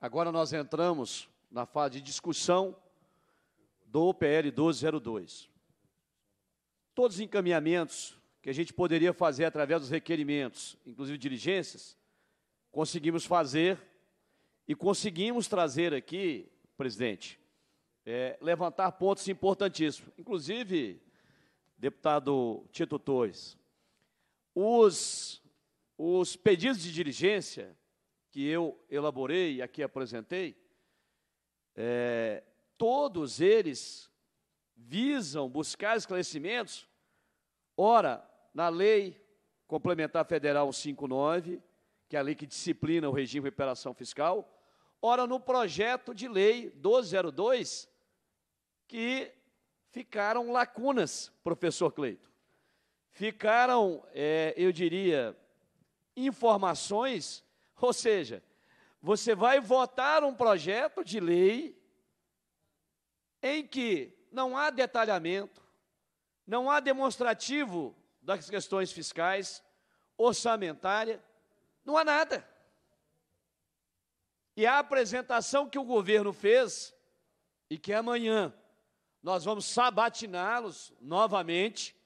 Speaker 2: Agora nós entramos na fase de discussão do PL 1202. Todos os encaminhamentos que a gente poderia fazer através dos requerimentos, inclusive diligências, conseguimos fazer e conseguimos trazer aqui, presidente, é, levantar pontos importantíssimos. Inclusive, deputado Tito Torres, os, os pedidos de diligência que eu elaborei e aqui apresentei, é, todos eles visam buscar esclarecimentos, ora, na Lei Complementar Federal 59, que é a lei que disciplina o regime de recuperação fiscal, ora, no projeto de lei 1202, que ficaram lacunas, professor Cleito. Ficaram, é, eu diria, informações, ou seja, você vai votar um projeto de lei em que não há detalhamento, não há demonstrativo das questões fiscais, orçamentária, não há nada. E a apresentação que o governo fez e que é amanhã nós vamos sabatiná-los novamente.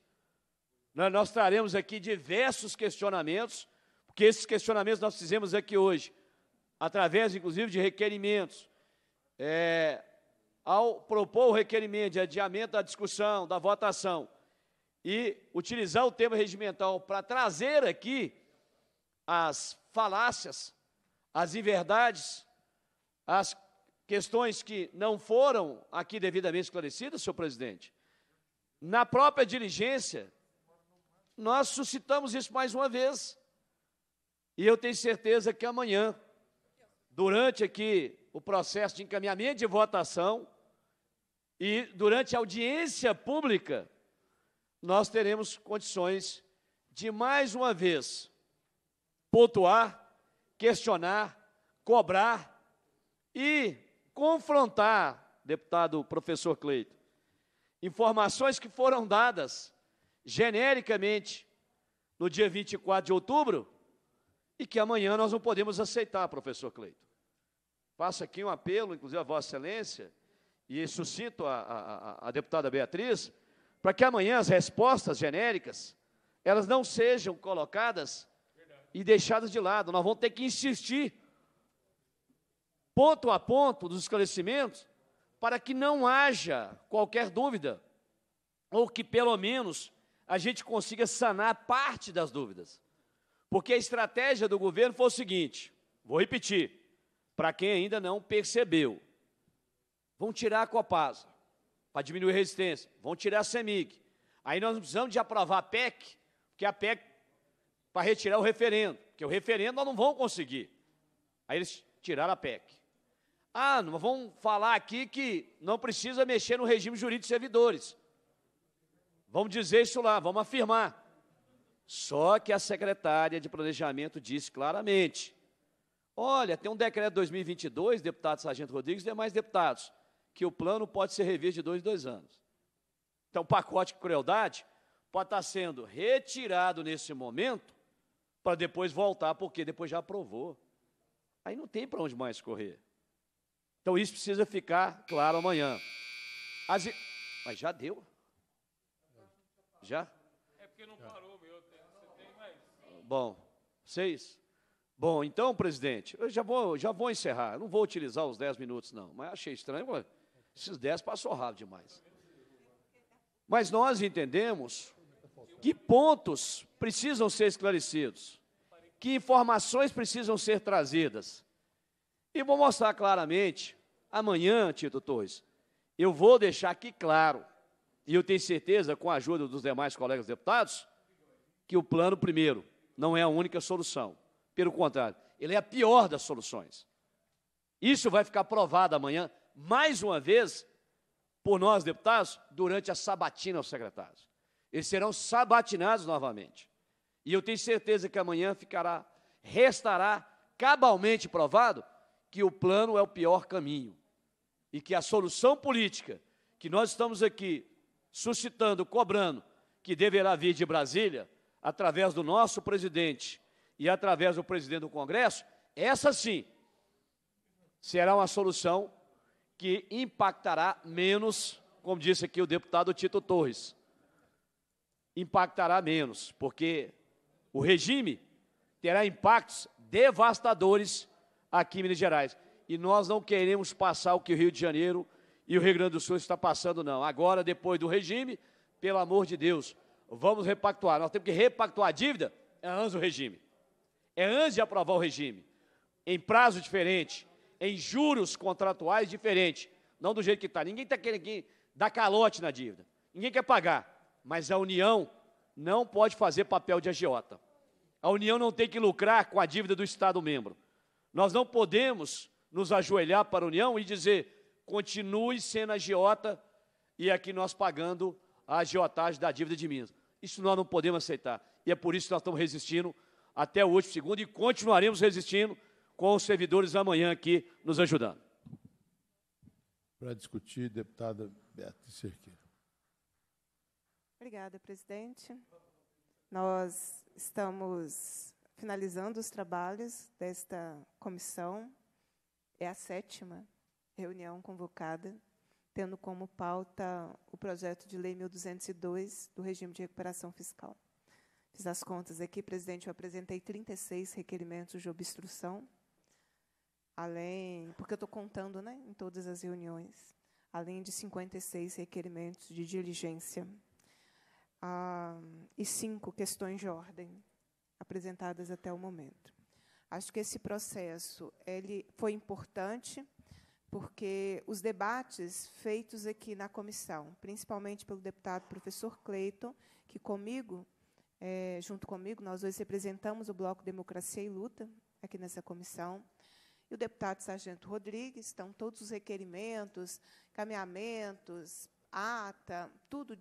Speaker 2: Né, nós traremos aqui diversos questionamentos, porque esses questionamentos nós fizemos aqui hoje, através, inclusive, de requerimentos. É, ao propor o requerimento de adiamento da discussão, da votação, e utilizar o tema regimental para trazer aqui as falácias, as inverdades, as questões que não foram aqui devidamente esclarecidas, senhor presidente, na própria diligência, nós suscitamos isso mais uma vez. E eu tenho certeza que amanhã, durante aqui o processo de encaminhamento de votação e durante a audiência pública, nós teremos condições de mais uma vez pontuar, questionar, cobrar e confrontar, deputado professor Cleito, informações que foram dadas genericamente no dia 24 de outubro e que amanhã nós não podemos aceitar, professor Cleito. Faço aqui um apelo, inclusive a Vossa Excelência, e suscito a, a, a deputada Beatriz, para que amanhã as respostas genéricas elas não sejam colocadas Verdade. e deixadas de lado. Nós vamos ter que insistir ponto a ponto dos esclarecimentos, para que não haja qualquer dúvida, ou que pelo menos a gente consiga sanar parte das dúvidas. Porque a estratégia do governo foi o seguinte: vou repetir, para quem ainda não percebeu, vão tirar a Copasa para diminuir a resistência, vão tirar a CEMIG. Aí nós precisamos de aprovar a PEC, porque a PEC para retirar o referendo, porque o referendo nós não vamos conseguir. Aí eles tiraram a PEC. Ah, não vamos falar aqui que não precisa mexer no regime jurídico de servidores. Vamos dizer isso lá, vamos afirmar. Só que a secretária de Planejamento disse claramente: olha, tem um decreto de 2022, deputado Sargento Rodrigues e demais deputados, que o plano pode ser revisto de dois em dois anos. Então, o pacote de crueldade pode estar sendo retirado nesse momento para depois voltar, porque depois já aprovou. Aí não tem para onde mais correr. Então isso precisa ficar claro amanhã. As... Mas já deu? Já?
Speaker 5: É porque não parou, meu. Você
Speaker 2: tem mais. Bom, seis. Bom, então, presidente, eu já vou, já vou encerrar. Eu não vou utilizar os dez minutos, não. Mas achei estranho, esses dez passou rápido demais. Mas nós entendemos que pontos precisam ser esclarecidos, que informações precisam ser trazidas e vou mostrar claramente, amanhã, Tito Torres, eu vou deixar aqui claro, e eu tenho certeza, com a ajuda dos demais colegas deputados, que o plano, primeiro, não é a única solução. Pelo contrário, ele é a pior das soluções. Isso vai ficar provado amanhã, mais uma vez, por nós, deputados, durante a sabatina aos secretários. Eles serão sabatinados novamente. E eu tenho certeza que amanhã ficará, restará cabalmente provado que o plano é o pior caminho e que a solução política que nós estamos aqui suscitando, cobrando, que deverá vir de Brasília, através do nosso presidente e através do presidente do Congresso, essa sim será uma solução que impactará menos, como disse aqui o deputado Tito Torres, impactará menos, porque o regime terá impactos devastadores aqui em Minas Gerais. E nós não queremos passar o que o Rio de Janeiro e o Rio Grande do Sul está passando, não. Agora, depois do regime, pelo amor de Deus, vamos repactuar. Nós temos que repactuar a dívida, é antes do regime. É antes de aprovar o regime. Em prazo diferente, em juros contratuais diferentes. Não do jeito que está. Ninguém está querendo dar calote na dívida. Ninguém quer pagar. Mas a União não pode fazer papel de agiota. A União não tem que lucrar com a dívida do Estado membro. Nós não podemos nos ajoelhar para a União e dizer, continue sendo agiota e aqui nós pagando a agiotagem da dívida de Minas. Isso nós não podemos aceitar. E é por isso que nós estamos resistindo até o último segundo e continuaremos resistindo com os servidores amanhã aqui nos ajudando.
Speaker 1: Para discutir, deputada Beto Cerqueira.
Speaker 3: Obrigada, presidente. Nós estamos finalizando os trabalhos desta comissão, é a sétima reunião convocada, tendo como pauta o projeto de lei 1202 do regime de recuperação fiscal. Fiz as contas aqui, presidente, eu apresentei 36 requerimentos de obstrução, além, porque eu estou contando né, em todas as reuniões, além de 56 requerimentos de diligência ah, e cinco questões de ordem apresentadas até o momento. Acho que esse processo ele foi importante porque os debates feitos aqui na comissão, principalmente pelo deputado professor Cleiton, que comigo, é, junto comigo, nós dois representamos o Bloco Democracia e Luta aqui nessa comissão, e o deputado Sargento Rodrigues, estão todos os requerimentos, caminhamentos, ata, tudo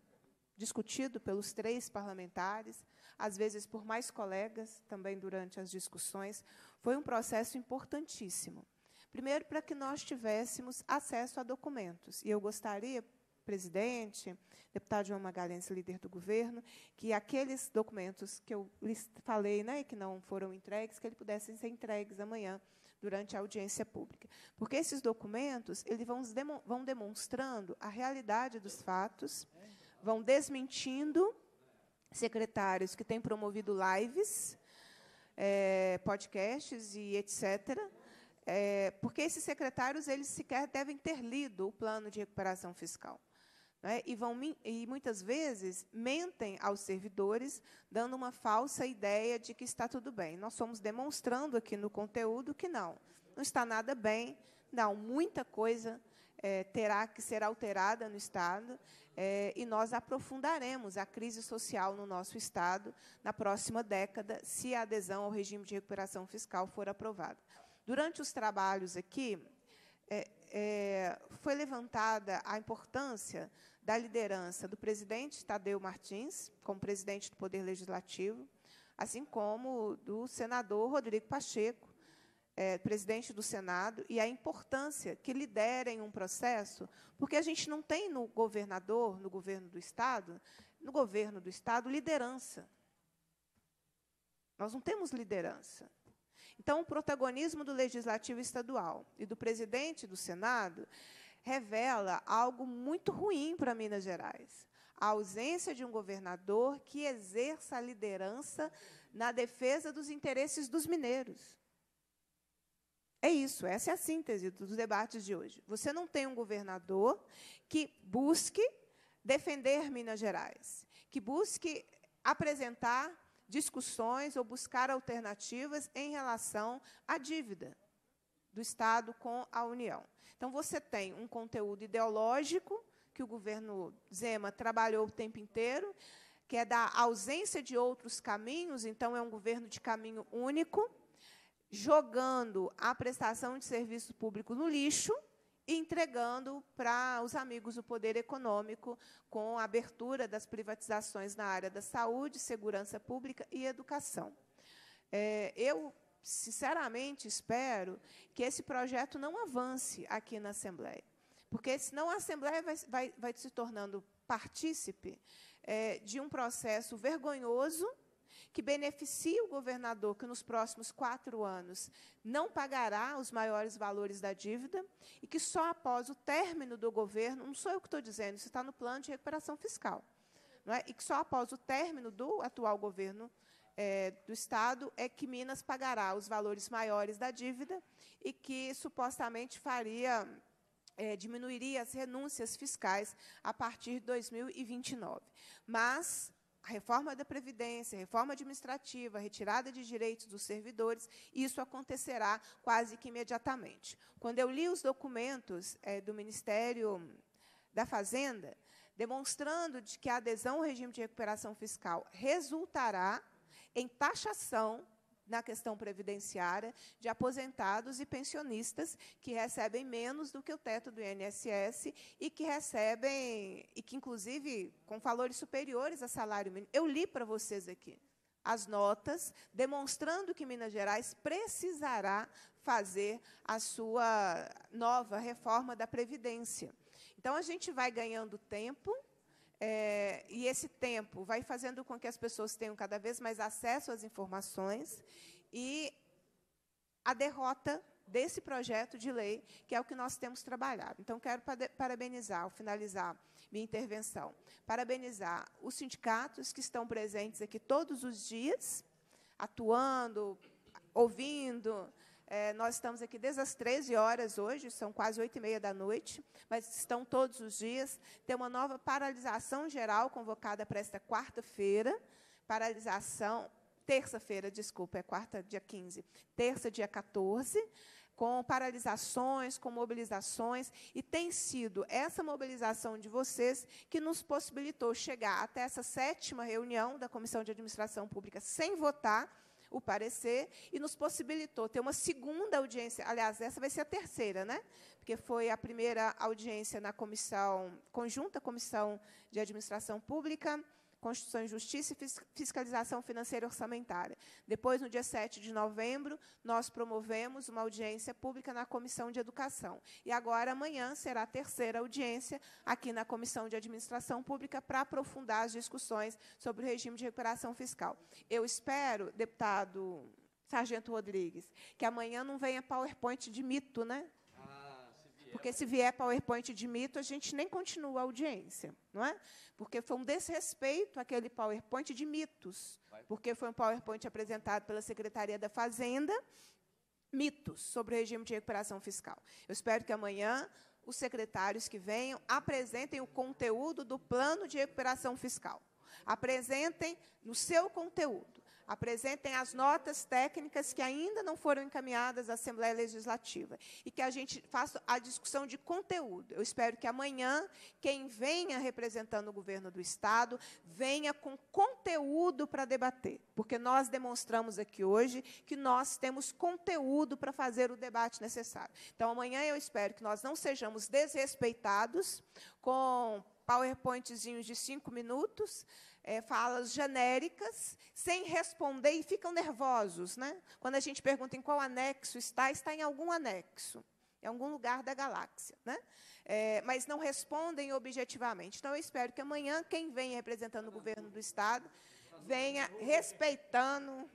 Speaker 3: discutido pelos três parlamentares, às vezes por mais colegas também durante as discussões, foi um processo importantíssimo. Primeiro, para que nós tivéssemos acesso a documentos. E eu gostaria, presidente, deputado João Magalhães, líder do governo, que aqueles documentos que eu lhes falei, né, que não foram entregues, que eles pudessem ser entregues amanhã durante a audiência pública. Porque esses documentos eles vão, vão demonstrando a realidade dos fatos vão desmentindo secretários que têm promovido lives, é, podcasts e etc. É, porque esses secretários eles sequer devem ter lido o plano de recuperação fiscal. Né, e, vão, e muitas vezes mentem aos servidores, dando uma falsa ideia de que está tudo bem. Nós somos demonstrando aqui no conteúdo que não, não está nada bem, não, muita coisa é, terá que ser alterada no Estado é, e nós aprofundaremos a crise social no nosso Estado na próxima década, se a adesão ao regime de recuperação fiscal for aprovada. Durante os trabalhos aqui, é, é foi levantada a importância da liderança do presidente Tadeu Martins, como presidente do Poder Legislativo, assim como do senador Rodrigo Pacheco, é, presidente do Senado e a importância que liderem um processo, porque a gente não tem no governador, no governo do Estado, no governo do Estado, liderança. Nós não temos liderança. Então, o protagonismo do legislativo estadual e do presidente do Senado revela algo muito ruim para Minas Gerais. A ausência de um governador que exerça a liderança na defesa dos interesses dos mineiros. É isso, essa é a síntese dos debates de hoje. Você não tem um governador que busque defender Minas Gerais, que busque apresentar discussões ou buscar alternativas em relação à dívida do Estado com a União. Então, você tem um conteúdo ideológico que o governo Zema trabalhou o tempo inteiro, que é da ausência de outros caminhos, então é um governo de caminho único, jogando a prestação de serviço público no lixo e entregando para os amigos do poder econômico com a abertura das privatizações na área da saúde, segurança pública e educação. É, eu sinceramente espero que esse projeto não avance aqui na Assembleia, porque senão a Assembleia vai, vai, vai se tornando partícipe é, de um processo vergonhoso que beneficia o governador, que nos próximos quatro anos não pagará os maiores valores da dívida e que só após o término do governo, não sou eu que estou dizendo, isso está no plano de recuperação fiscal, não é? e que só após o término do atual governo é, do Estado é que Minas pagará os valores maiores da dívida e que supostamente faria. É, diminuiria as renúncias fiscais a partir de 2029. Mas a reforma da Previdência, a reforma administrativa, a retirada de direitos dos servidores, isso acontecerá quase que imediatamente. Quando eu li os documentos é, do Ministério da Fazenda, demonstrando de que a adesão ao regime de recuperação fiscal resultará em taxação na questão previdenciária de aposentados e pensionistas que recebem menos do que o teto do INSS e que recebem e que inclusive com valores superiores a salário mínimo. Eu li para vocês aqui as notas demonstrando que Minas Gerais precisará fazer a sua nova reforma da previdência. Então a gente vai ganhando tempo é, e esse tempo vai fazendo com que as pessoas tenham cada vez mais acesso às informações e a derrota desse projeto de lei, que é o que nós temos trabalhado. Então, quero parabenizar, ao finalizar minha intervenção, parabenizar os sindicatos que estão presentes aqui todos os dias, atuando, ouvindo, é, nós estamos aqui desde as 13 horas hoje, são quase 8 e meia da noite, mas estão todos os dias. Tem uma nova paralisação geral convocada para esta quarta-feira. Paralisação, terça-feira, desculpa, é quarta, dia 15. Terça, dia 14 com paralisações, com mobilizações, e tem sido essa mobilização de vocês que nos possibilitou chegar até essa sétima reunião da Comissão de Administração Pública sem votar, o parecer e nos possibilitou ter uma segunda audiência. Aliás, essa vai ser a terceira, né? Porque foi a primeira audiência na comissão conjunta, comissão de administração pública Constituição e Justiça e Fiscalização Financeira e Orçamentária. Depois, no dia 7 de novembro, nós promovemos uma audiência pública na Comissão de Educação. E agora, amanhã, será a terceira audiência aqui na Comissão de Administração Pública para aprofundar as discussões sobre o regime de recuperação fiscal. Eu espero, deputado Sargento Rodrigues, que amanhã não venha PowerPoint de mito, né? Porque se vier PowerPoint de mito, a gente nem continua a audiência, não é? Porque foi um desrespeito aquele PowerPoint de mitos, porque foi um PowerPoint apresentado pela Secretaria da Fazenda, mitos sobre o regime de recuperação fiscal. Eu espero que amanhã os secretários que venham apresentem o conteúdo do plano de recuperação fiscal. Apresentem no seu conteúdo apresentem as notas técnicas que ainda não foram encaminhadas à Assembleia Legislativa e que a gente faça a discussão de conteúdo. Eu espero que amanhã quem venha representando o governo do Estado venha com conteúdo para debater, porque nós demonstramos aqui hoje que nós temos conteúdo para fazer o debate necessário. Então, amanhã eu espero que nós não sejamos desrespeitados com PowerPointzinhos de cinco minutos, é, falas genéricas, sem responder e ficam nervosos. Né? Quando a gente pergunta em qual anexo está, está em algum anexo, em algum lugar da galáxia. Né? É, mas não respondem objetivamente. Então, eu espero que amanhã quem vem representando o governo do Estado venha respeitando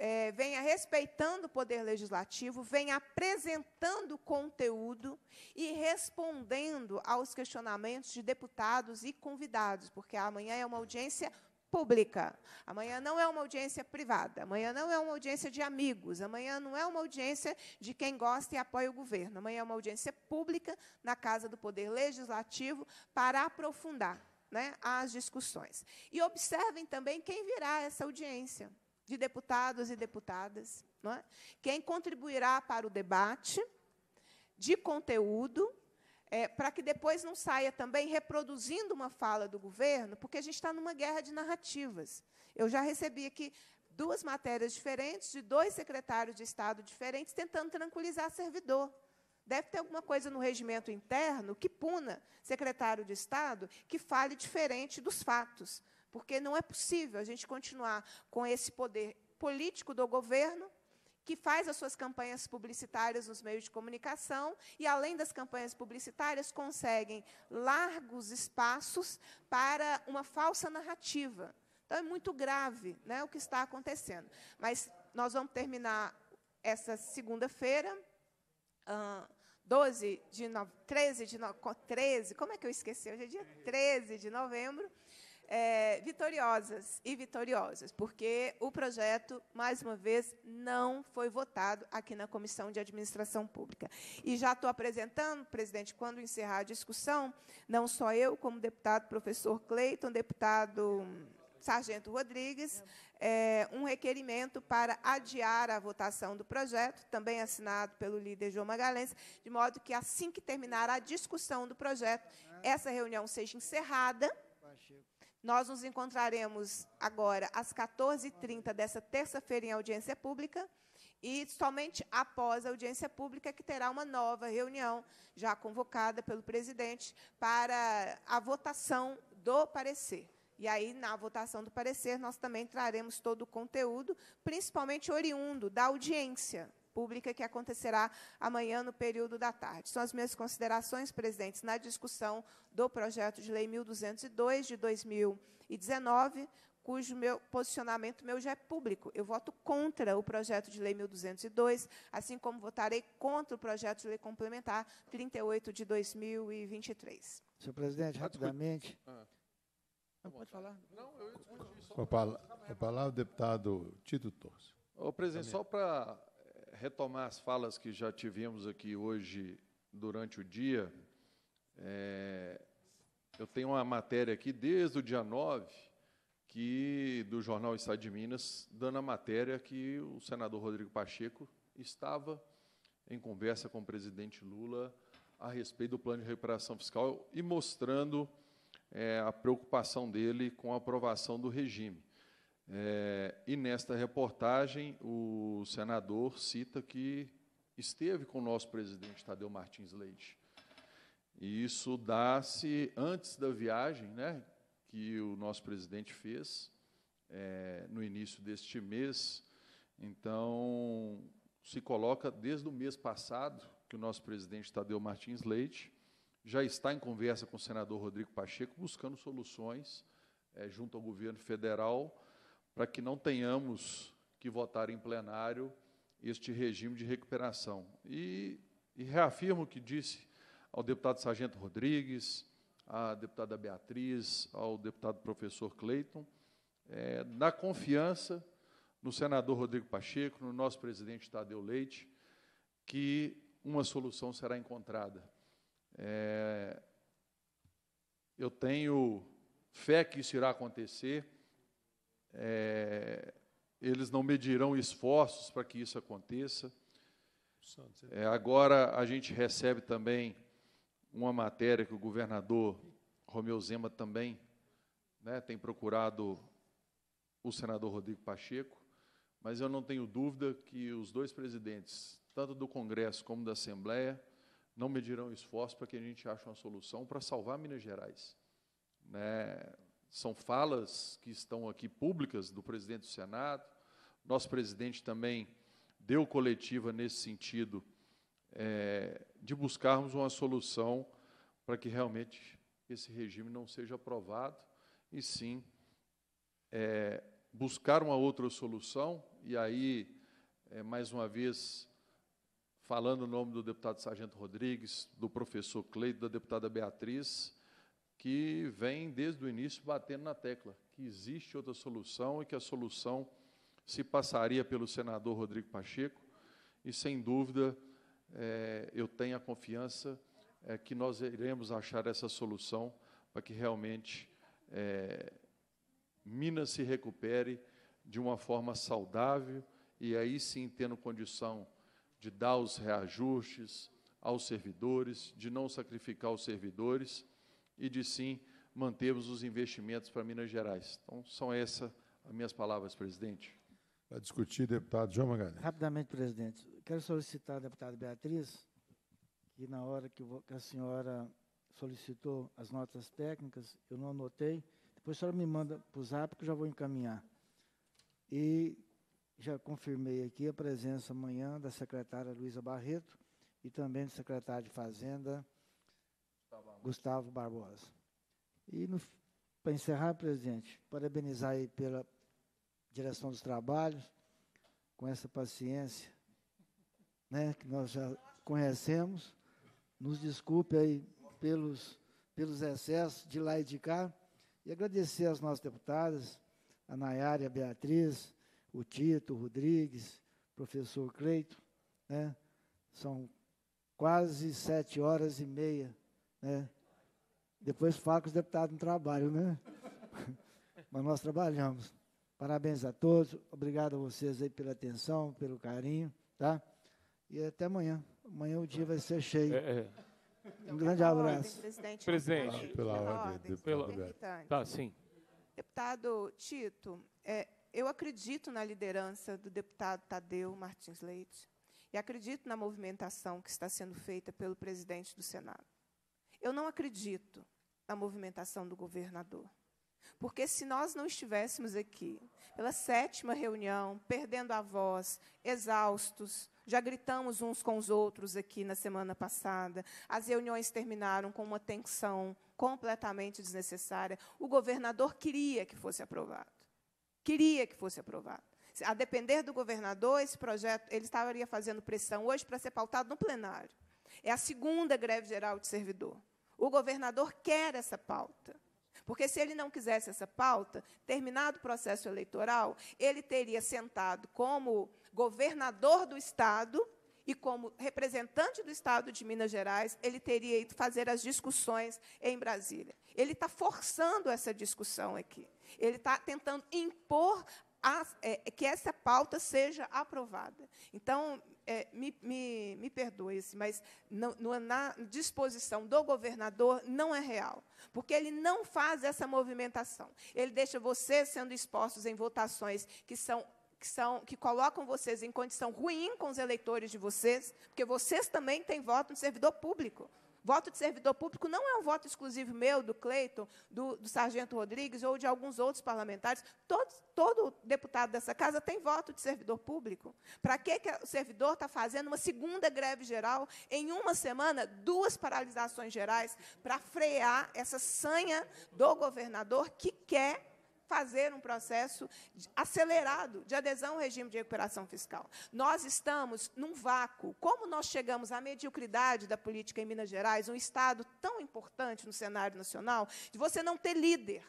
Speaker 3: é, venha respeitando o poder legislativo, venha apresentando conteúdo e respondendo aos questionamentos de deputados e convidados, porque amanhã é uma audiência pública. Amanhã não é uma audiência privada, amanhã não é uma audiência de amigos, amanhã não é uma audiência de quem gosta e apoia o governo. Amanhã é uma audiência pública na Casa do Poder Legislativo para aprofundar né, as discussões. E observem também quem virá a essa audiência de deputados e deputadas, é? quem contribuirá para o debate de conteúdo, é, para que depois não saia também reproduzindo uma fala do governo, porque a gente está numa guerra de narrativas. Eu já recebi aqui duas matérias diferentes de dois secretários de Estado diferentes tentando tranquilizar servidor. Deve ter alguma coisa no regimento interno que puna secretário de Estado que fale diferente dos fatos. Porque não é possível a gente continuar com esse poder político do governo que faz as suas campanhas publicitárias nos meios de comunicação e, além das campanhas publicitárias, conseguem largos espaços para uma falsa narrativa. Então, é muito grave né, o que está acontecendo. Mas nós vamos terminar essa segunda-feira, 12 ah, de no... 13 de no... 13, como é que eu esqueci? Hoje é dia 13 de novembro, é, vitoriosas e vitoriosas porque o projeto, mais uma vez, não foi votado aqui na Comissão de Administração Pública. E já estou apresentando, presidente, quando encerrar a discussão, não só eu, como deputado professor Cleiton, deputado hum, Sargento Rodrigues, é, um requerimento para adiar a votação do projeto, também assinado pelo líder João Magalhães, de modo que, assim que terminar a discussão do projeto, essa reunião seja encerrada nós nos encontraremos agora às 14h30 dessa terça-feira em audiência pública e somente após a audiência pública que terá uma nova reunião, já convocada pelo presidente, para a votação do parecer. E aí, na votação do parecer, nós também traremos todo o conteúdo, principalmente oriundo da audiência, pública que acontecerá amanhã no período da tarde. São as minhas considerações, presidentes, na discussão do projeto de lei 1202 de 2019, cujo meu posicionamento meu já é público. Eu voto contra o projeto de lei 1202, assim como votarei contra o projeto de lei complementar 38 de 2023.
Speaker 1: Senhor presidente, rapidamente.
Speaker 6: Ah.
Speaker 3: não pode falar? Não, eu
Speaker 6: discuti
Speaker 1: só. a palavra, o deputado Tito Torres. Ô, presidente,
Speaker 6: só para retomar as falas que já tivemos aqui hoje durante o dia. É, eu tenho uma matéria aqui desde o dia 9 que, do jornal Estado de Minas, dando a matéria que o senador Rodrigo Pacheco estava em conversa com o presidente Lula a respeito do plano de recuperação fiscal e mostrando é, a preocupação dele com a aprovação do regime. É, e nesta reportagem, o senador cita que esteve com o nosso presidente Tadeu Martins Leite. E isso dá-se antes da viagem né, que o nosso presidente fez, é, no início deste mês. Então, se coloca desde o mês passado que o nosso presidente Tadeu Martins Leite já está em conversa com o senador Rodrigo Pacheco, buscando soluções é, junto ao governo federal para que não tenhamos que votar em plenário este regime de recuperação. E, e reafirmo o que disse ao deputado Sargento Rodrigues, à deputada Beatriz, ao deputado professor Cleiton, é, na confiança no senador Rodrigo Pacheco, no nosso presidente Tadeu Leite, que uma solução será encontrada. É, eu tenho fé que isso irá acontecer é, eles não medirão esforços para que isso aconteça. É, agora a gente recebe também uma matéria que o governador Romeu Zema também né, tem procurado o senador Rodrigo Pacheco, mas eu não tenho dúvida que os dois presidentes, tanto do Congresso como da Assembleia, não medirão esforço para que a gente ache uma solução para salvar Minas Gerais. Né? São falas que estão aqui públicas do presidente do Senado. Nosso presidente também deu coletiva nesse sentido é, de buscarmos uma solução para que realmente esse regime não seja aprovado e sim é, buscar uma outra solução. E aí, é, mais uma vez, falando o nome do deputado Sargento Rodrigues, do professor Cleito, da deputada Beatriz, que vem desde o início batendo na tecla que existe outra solução e que a solução se passaria pelo senador Rodrigo Pacheco. E sem dúvida, é, eu tenho a confiança é, que nós iremos achar essa solução para que realmente é, Minas se recupere de uma forma saudável e aí sim tendo condição de dar os reajustes aos servidores, de não sacrificar os servidores e de sim mantermos os investimentos para Minas Gerais. Então, são essas as minhas
Speaker 1: palavras, presidente. Para discutir, deputado João Magalhães.
Speaker 4: Rapidamente, presidente. Quero solicitar a deputada Beatriz que, na hora que a senhora solicitou as notas técnicas, eu não anotei, depois a senhora me manda para o zap que eu já vou encaminhar. E já confirmei aqui a presença amanhã da secretária Luísa Barreto e também do secretário de Fazenda, Gustavo Barbosa. E, para encerrar, presidente, parabenizar aí pela direção dos trabalhos, com essa paciência né, que nós já conhecemos. Nos desculpe aí pelos, pelos excessos de lá e de cá. E agradecer às nossas deputadas, a Nayara, a Beatriz, o Tito, o Rodrigues, o professor Cleito. Né? São quase sete horas e meia né? Depois fala que os deputados não trabalham, né? Mas nós trabalhamos. Parabéns a todos. Obrigado a vocês aí pela atenção, pelo carinho, tá? E até amanhã. Amanhã o dia vai ser cheio. É, é. Um grande então, abraço. Ordem, presidente. presidente.
Speaker 5: Pela, pela ordem pela... Tá, sim.
Speaker 3: Deputado Tito, é, eu acredito na liderança do deputado Tadeu Martins Leite e acredito na movimentação que está sendo feita pelo presidente do Senado. Eu não acredito na movimentação do governador. Porque se nós não estivéssemos aqui, pela sétima reunião, perdendo a voz, exaustos, já gritamos uns com os outros aqui na semana passada, as reuniões terminaram com uma tensão completamente desnecessária. O governador queria que fosse aprovado. Queria que fosse aprovado. A depender do governador, esse projeto, ele estaria fazendo pressão hoje para ser pautado no plenário. É a segunda greve geral de servidor. O governador quer essa pauta. Porque se ele não quisesse essa pauta, terminado o processo eleitoral, ele teria sentado como governador do Estado e como representante do Estado de Minas Gerais, ele teria ido fazer as discussões em Brasília. Ele está forçando essa discussão aqui. Ele está tentando impor a, é, que essa pauta seja aprovada. Então, é, me, me, me perdoe-se, mas não, é na disposição do governador não é real. Porque ele não faz essa movimentação. Ele deixa vocês sendo expostos em votações que são que, são, que colocam vocês em condição ruim com os eleitores de vocês, porque vocês também têm voto no servidor público. Voto de servidor público não é um voto exclusivo meu, do Cleiton, do, do, Sargento Rodrigues ou de alguns outros parlamentares. Todo, todo deputado dessa casa tem voto de servidor público. Para que, que o servidor está fazendo uma segunda greve geral, em uma semana, duas paralisações gerais, para frear essa sanha do governador que quer fazer um processo acelerado de adesão ao regime de recuperação fiscal. Nós estamos num vácuo. Como nós chegamos à mediocridade da política em Minas Gerais, um Estado tão importante no cenário nacional, de você não ter líder.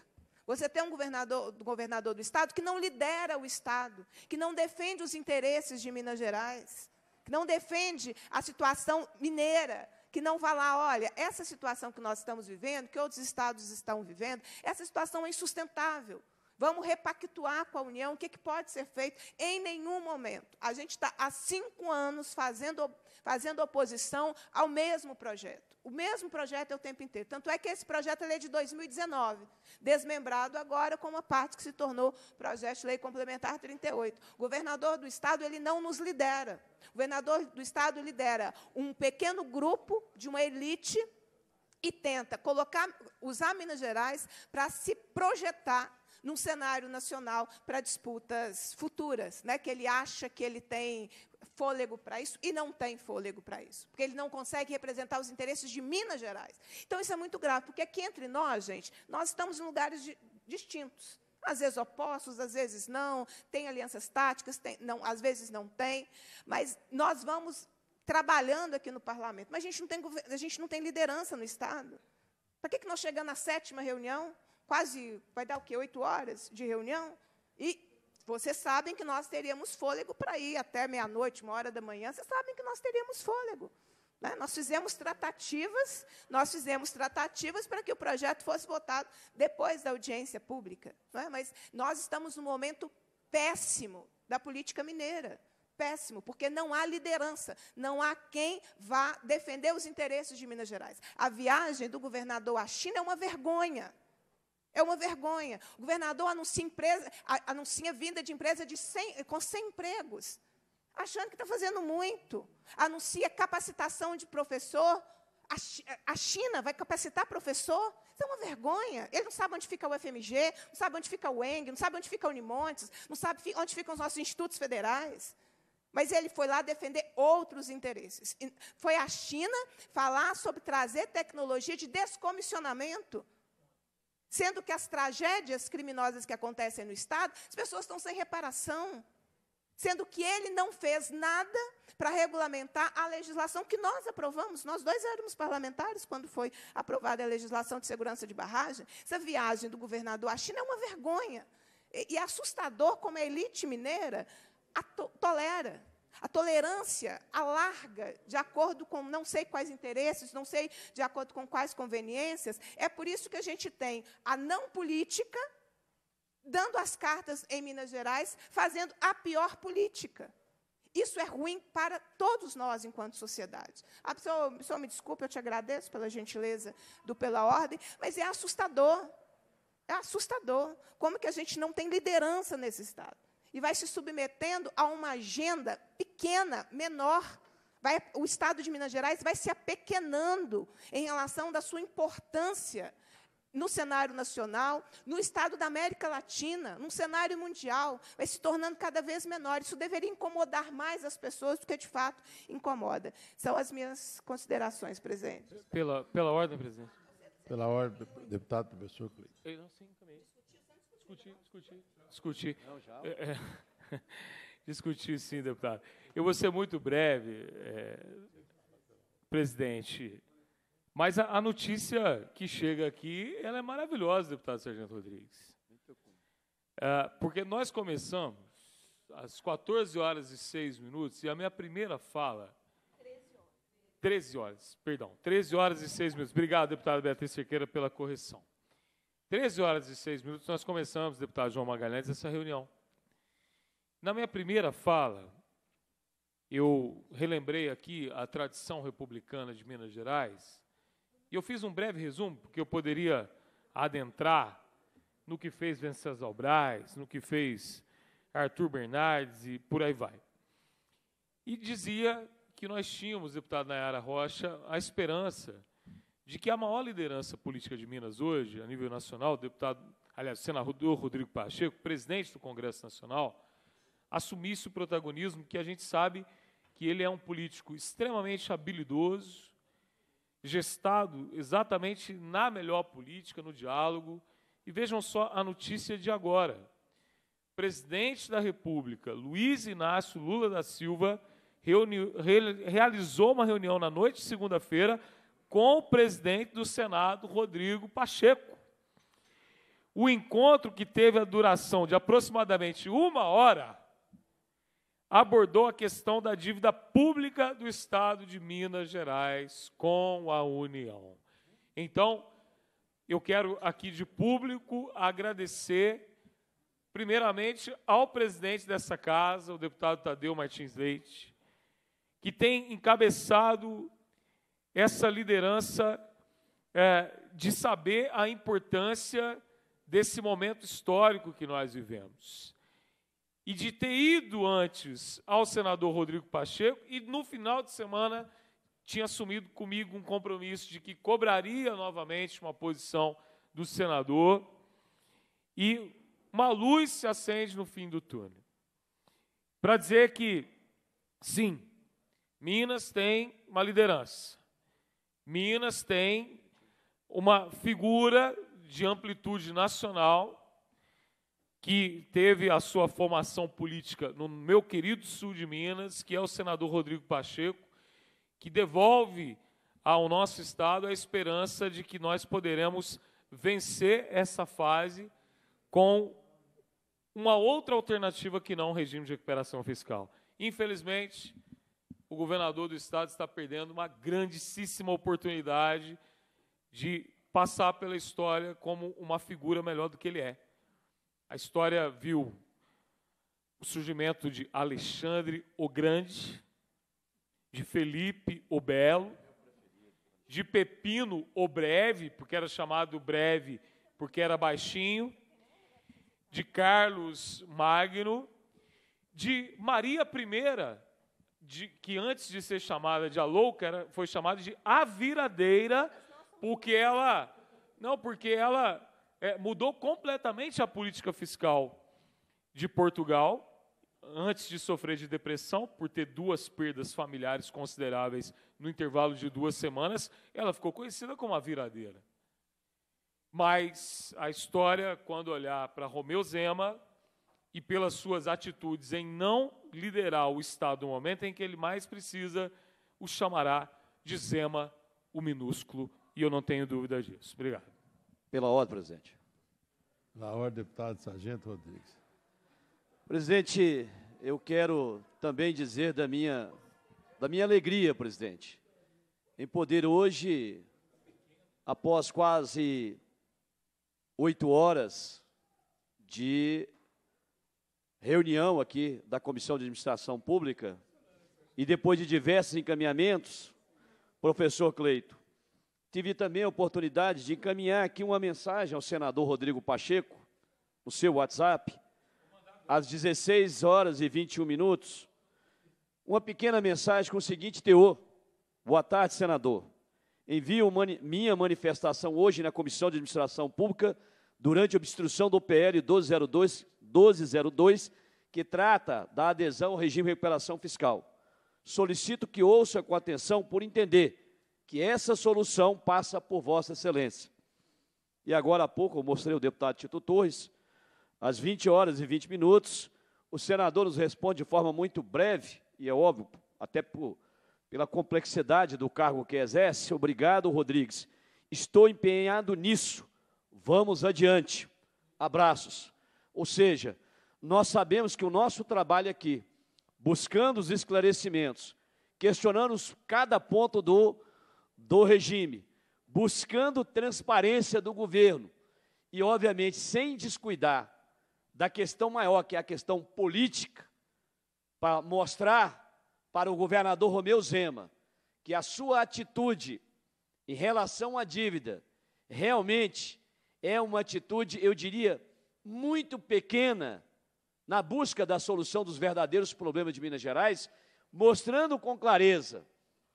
Speaker 3: Você tem um governador, governador do Estado que não lidera o Estado, que não defende os interesses de Minas Gerais, que não defende a situação mineira, que não vai lá, olha, essa situação que nós estamos vivendo, que outros estados estão vivendo, essa situação é insustentável. Vamos repactuar com a União o que, que pode ser feito. Em nenhum momento. A gente está há cinco anos fazendo, fazendo oposição ao mesmo projeto. O mesmo projeto é o tempo inteiro. Tanto é que esse projeto é lei de 2019, desmembrado agora com uma parte que se tornou projeto de lei complementar 38. O governador do Estado ele não nos lidera. O governador do Estado lidera um pequeno grupo de uma elite e tenta colocar, usar Minas Gerais para se projetar num cenário nacional para disputas futuras, né? que ele acha que ele tem fôlego para isso e não tem fôlego para isso, porque ele não consegue representar os interesses de Minas Gerais. Então, isso é muito grave, porque aqui entre nós, gente, nós estamos em lugares de, distintos. Às vezes opostos, às vezes não, tem alianças táticas, tem, não, às vezes não tem, mas nós vamos trabalhando aqui no parlamento, mas a gente não tem, a gente não tem liderança no Estado. Para que, que nós chegamos na sétima reunião? quase, vai dar o quê? Oito horas de reunião? E vocês sabem que nós teríamos fôlego para ir até meia-noite, uma hora da manhã, vocês sabem que nós teríamos fôlego. Né? Nós fizemos tratativas, nós fizemos tratativas para que o projeto fosse votado depois da audiência pública. É? Mas nós estamos num momento péssimo da política mineira. Péssimo, porque não há liderança, não há quem vá defender os interesses de Minas Gerais. A viagem do governador à China é uma vergonha. É uma vergonha. O governador anuncia, empresa, anuncia vinda de empresa de 100, com 100 empregos, achando que está fazendo muito. Anuncia capacitação de professor. A, a China vai capacitar professor? Isso é uma vergonha. Ele não sabe onde fica o FMG, não sabe onde fica o ENG, não sabe onde fica o Unimontes, não sabe onde ficam os nossos institutos federais. Mas ele foi lá defender outros interesses. Foi à China falar sobre trazer tecnologia de descomissionamento. Sendo que as tragédias criminosas que acontecem no Estado, as pessoas estão sem reparação. Sendo que ele não fez nada para regulamentar a legislação que nós aprovamos. Nós dois éramos parlamentares quando foi aprovada a legislação de segurança de barragem. Essa viagem do governador à China é uma vergonha. E, é assustador como a elite mineira to tolera. A tolerância alarga de acordo com não sei quais interesses, não sei de acordo com quais conveniências. É por isso que a gente tem a não política dando as cartas em Minas Gerais, fazendo a pior política. Isso é ruim para todos nós enquanto sociedade. A ah, pessoa, me desculpe, eu te agradeço pela gentileza do pela ordem, mas é assustador. É assustador como que a gente não tem liderança nesse estado e vai se submetendo a uma agenda pequena, menor. Vai, o Estado de Minas Gerais vai se apequenando em relação da sua importância no cenário nacional, no estado da América Latina, no cenário mundial, vai se tornando cada vez menor. Isso deveria incomodar mais as pessoas do que de fato incomoda. São as minhas considerações, presidente.
Speaker 5: Pela, pela ordem, presidente. Pela ordem, deputado professor Cleiton. Não, sim, também. Discutir, discutir discutir. Não, já. É, é, discutir, sim, deputado. Eu vou ser muito breve, é, presidente. Mas a, a, notícia que chega aqui, ela é maravilhosa, deputado Sargento Rodrigues. É, porque nós começamos às 14 horas e 6 minutos e a minha primeira fala... 13 horas, perdão, 13 horas e 6 minutos. Obrigado, deputada Beatriz Cerqueira, pela correção. 13 horas e 6 minutos, nós começamos, deputado João Magalhães, essa reunião. Na minha primeira fala, eu relembrei aqui a tradição republicana de Minas Gerais e eu fiz um breve resumo, porque eu poderia adentrar no que fez Venceslau Braz, no que fez Arthur Bernardes e por aí vai. E dizia que nós tínhamos, deputado Nayara Rocha, a esperança de que a maior liderança política de Minas hoje, a nível nacional, o deputado, aliás, o senador Rodrigo Pacheco, presidente do Congresso Nacional, assumisse o protagonismo que a gente sabe que ele é um político extremamente habilidoso, gestado exatamente na melhor política, no diálogo. E vejam só a notícia de agora. presidente da República, Luiz Inácio Lula da Silva, reuni, re, realizou uma reunião na noite de segunda-feira com o presidente do Senado, Rodrigo Pacheco. O encontro, que teve a duração de aproximadamente uma hora, abordou a questão da dívida pública do Estado de Minas Gerais com a União. Então, eu quero aqui de público agradecer, primeiramente, ao presidente dessa casa, o deputado Tadeu Martins Leite, que tem encabeçado essa liderança é, de saber a importância desse momento histórico que nós vivemos. E de ter ido antes ao senador Rodrigo Pacheco e no final de semana tinha assumido comigo um compromisso de que cobraria novamente uma posição do senador e uma luz se acende no fim do túnel. Para dizer que, sim, Minas tem uma liderança. Minas tem uma figura de amplitude nacional que teve a sua formação política no meu querido sul de Minas, que é o senador Rodrigo Pacheco, que devolve ao nosso estado a esperança de que nós poderemos vencer essa fase com uma outra alternativa que não o regime de recuperação fiscal. Infelizmente, o governador do estado está perdendo uma grandíssima oportunidade de passar pela história como uma figura melhor do que ele é. A história viu o surgimento de Alexandre o Grande, de Felipe o Belo, de Pepino o Breve, porque era chamado Breve porque era baixinho, de Carlos Magno, de Maria I, de, que antes de ser chamada de a louca, era, foi chamada de a viradeira, porque ela. Não, porque ela é, mudou completamente a política fiscal de Portugal, antes de sofrer de depressão, por ter duas perdas familiares consideráveis no intervalo de duas semanas, ela ficou conhecida como a viradeira. Mas a história, quando olhar para Romeu Zema, e pelas suas atitudes em não liderar o Estado no momento em que ele mais precisa, o chamará de Zema, o minúsculo, e eu não tenho dúvida disso. Obrigado.
Speaker 2: Pela ordem, presidente.
Speaker 1: Pela ordem, deputado Sargento Rodrigues.
Speaker 2: Presidente, eu quero também dizer da minha, da minha alegria, presidente, em poder hoje, após quase oito horas de reunião aqui da Comissão de Administração Pública e depois de diversos encaminhamentos, professor Cleito, tive também a oportunidade de encaminhar aqui uma mensagem ao senador Rodrigo Pacheco, no seu WhatsApp, às 16 horas e 21 minutos, uma pequena mensagem com o seguinte teor. Boa tarde, senador. Envio mani minha manifestação hoje na Comissão de Administração Pública durante a obstrução do PL 1202 1202, que trata da adesão ao regime de recuperação fiscal. Solicito que ouça com atenção por entender que essa solução passa por Vossa Excelência. E agora há pouco eu mostrei ao deputado Tito Torres, às 20 horas e 20 minutos, o senador nos responde de forma muito breve, e é óbvio, até por, pela complexidade do cargo que exerce. Obrigado, Rodrigues. Estou empenhado nisso. Vamos adiante. Abraços. Ou seja, nós sabemos que o nosso trabalho aqui, buscando os esclarecimentos, questionando cada ponto do, do regime, buscando transparência do governo e, obviamente, sem descuidar da questão maior, que é a questão política, para mostrar para o governador Romeu Zema que a sua atitude em relação à dívida realmente é uma atitude, eu diria, muito pequena na busca da solução dos verdadeiros problemas de Minas Gerais, mostrando com clareza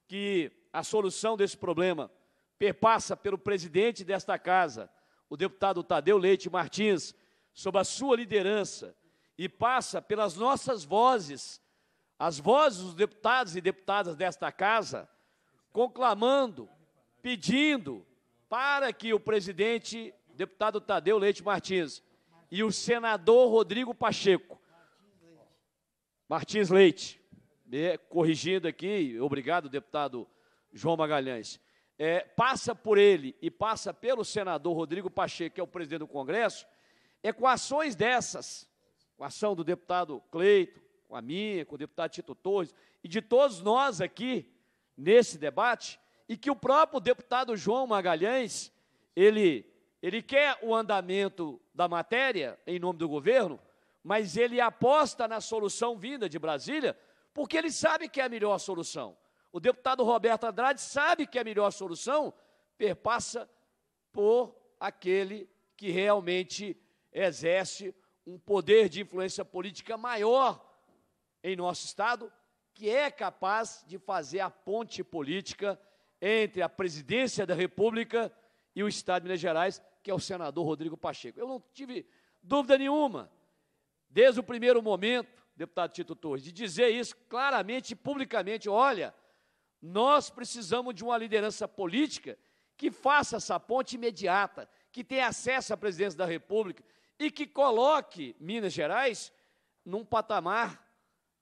Speaker 2: que a solução desse problema perpassa pelo presidente desta casa, o deputado Tadeu Leite Martins, sob a sua liderança, e passa pelas nossas vozes, as vozes dos deputados e deputadas desta casa, conclamando, pedindo para que o presidente, deputado Tadeu Leite Martins, e o senador Rodrigo Pacheco. Martins Leite. Corrigindo aqui, obrigado, deputado João Magalhães. É, passa por ele e passa pelo senador Rodrigo Pacheco, que é o presidente do Congresso, equações é dessas, com a ação do deputado Cleito, com a minha, com o deputado Tito Torres, e de todos nós aqui nesse debate, e que o próprio deputado João Magalhães, ele, ele quer o andamento da matéria em nome do governo, mas ele aposta na solução vinda de Brasília, porque ele sabe que é a melhor solução. O deputado Roberto Andrade sabe que é a melhor solução perpassa por aquele que realmente exerce um poder de influência política maior em nosso Estado, que é capaz de fazer a ponte política entre a presidência da República e o Estado de Minas Gerais, que é o senador Rodrigo Pacheco. Eu não tive dúvida nenhuma, desde o primeiro momento, deputado Tito Torres, de dizer isso claramente e publicamente: olha, nós precisamos de uma liderança política que faça essa ponte imediata, que tenha acesso à presidência da República e que coloque Minas Gerais num patamar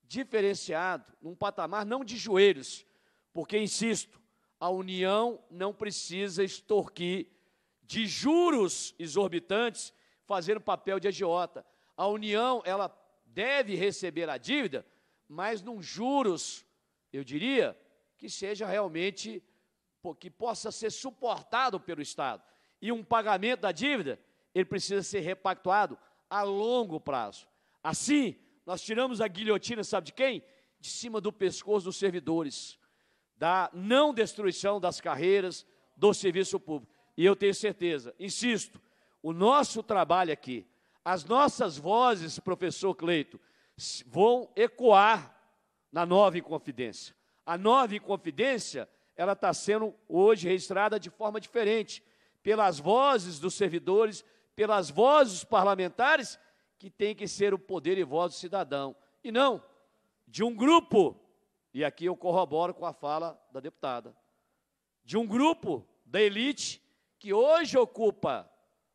Speaker 2: diferenciado, num patamar não de joelhos, porque, insisto, a União não precisa extorquir de juros exorbitantes, fazendo papel de agiota. A União, ela deve receber a dívida, mas num juros, eu diria, que seja realmente, que possa ser suportado pelo Estado. E um pagamento da dívida, ele precisa ser repactuado a longo prazo. Assim, nós tiramos a guilhotina, sabe de quem? De cima do pescoço dos servidores, da não destruição das carreiras do serviço público. E eu tenho certeza, insisto, o nosso trabalho aqui, as nossas vozes, professor Cleito, vão ecoar na nova Inconfidência. A nova Inconfidência, ela está sendo hoje registrada de forma diferente, pelas vozes dos servidores, pelas vozes dos parlamentares, que tem que ser o poder e voz do cidadão, e não de um grupo, e aqui eu corroboro com a fala da deputada, de um grupo da elite que hoje ocupa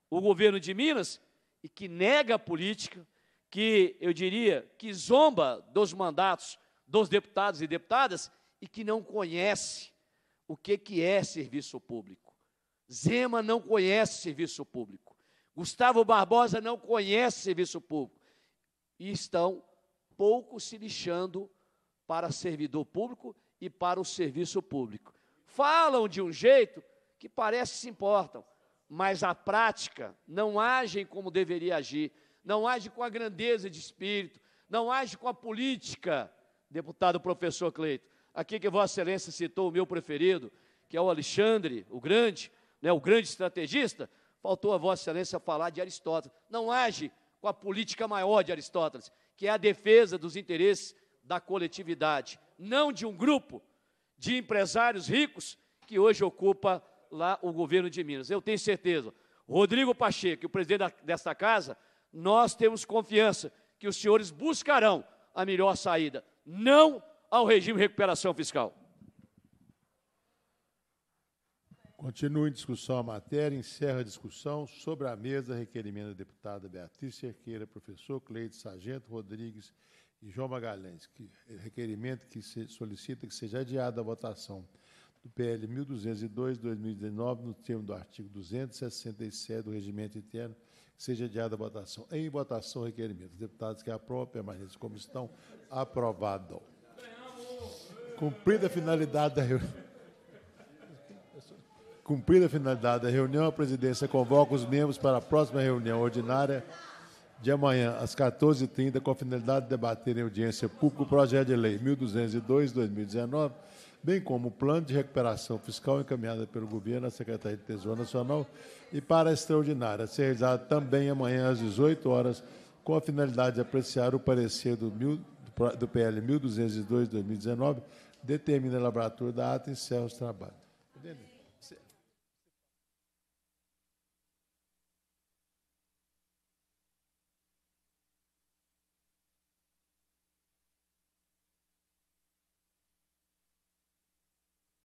Speaker 2: o governo de Minas e que nega a política, que eu diria que zomba dos mandatos dos deputados e deputadas e que não conhece o que, que é serviço público. Zema não conhece serviço público. Gustavo Barbosa não conhece serviço público. E estão pouco se lixando para servidor público e para o serviço público. Falam de um jeito que parece que se importam, mas a prática não agem como deveria agir, não age com a grandeza de espírito, não age com a política, deputado professor Cleito. Aqui que Vossa Excelência citou o meu preferido, que é o Alexandre, o grande, né, o grande estrategista, faltou a Vossa Excelência falar de Aristóteles. Não age com a política maior de Aristóteles, que é a defesa dos interesses da coletividade, não de um grupo de empresários ricos que hoje ocupa lá o governo de Minas. Eu tenho certeza. Rodrigo Pacheco, o presidente desta casa, nós temos confiança que os senhores buscarão a melhor saída, não ao regime de recuperação fiscal.
Speaker 1: Continua em discussão a matéria, encerra a discussão. Sobre a mesa, requerimento da deputada Beatriz Cerqueira, professor Cleide Sargento Rodrigues e João Magalhães, que, requerimento que solicita que seja adiada a votação do PL 1202-2019, no termo do artigo 267 do Regimento Interno, que seja adiada a votação. Em votação, requerimento. deputados que aprovam permaneçam como estão. Aprovado. Cumprida a finalidade da reunião. Cumprida a finalidade da reunião, a presidência convoca os membros para a próxima reunião ordinária de amanhã, às 14h30, com a finalidade de debater em audiência pública o projeto de lei 1202-2019 bem como o plano de recuperação fiscal encaminhado pelo governo à Secretaria de Tesouro Nacional e para a extraordinária, a ser realizado também amanhã às 18 horas, com a finalidade de apreciar o parecer do, mil, do PL 1202-2019, determina a elaboratura da ata e encerra os trabalhos.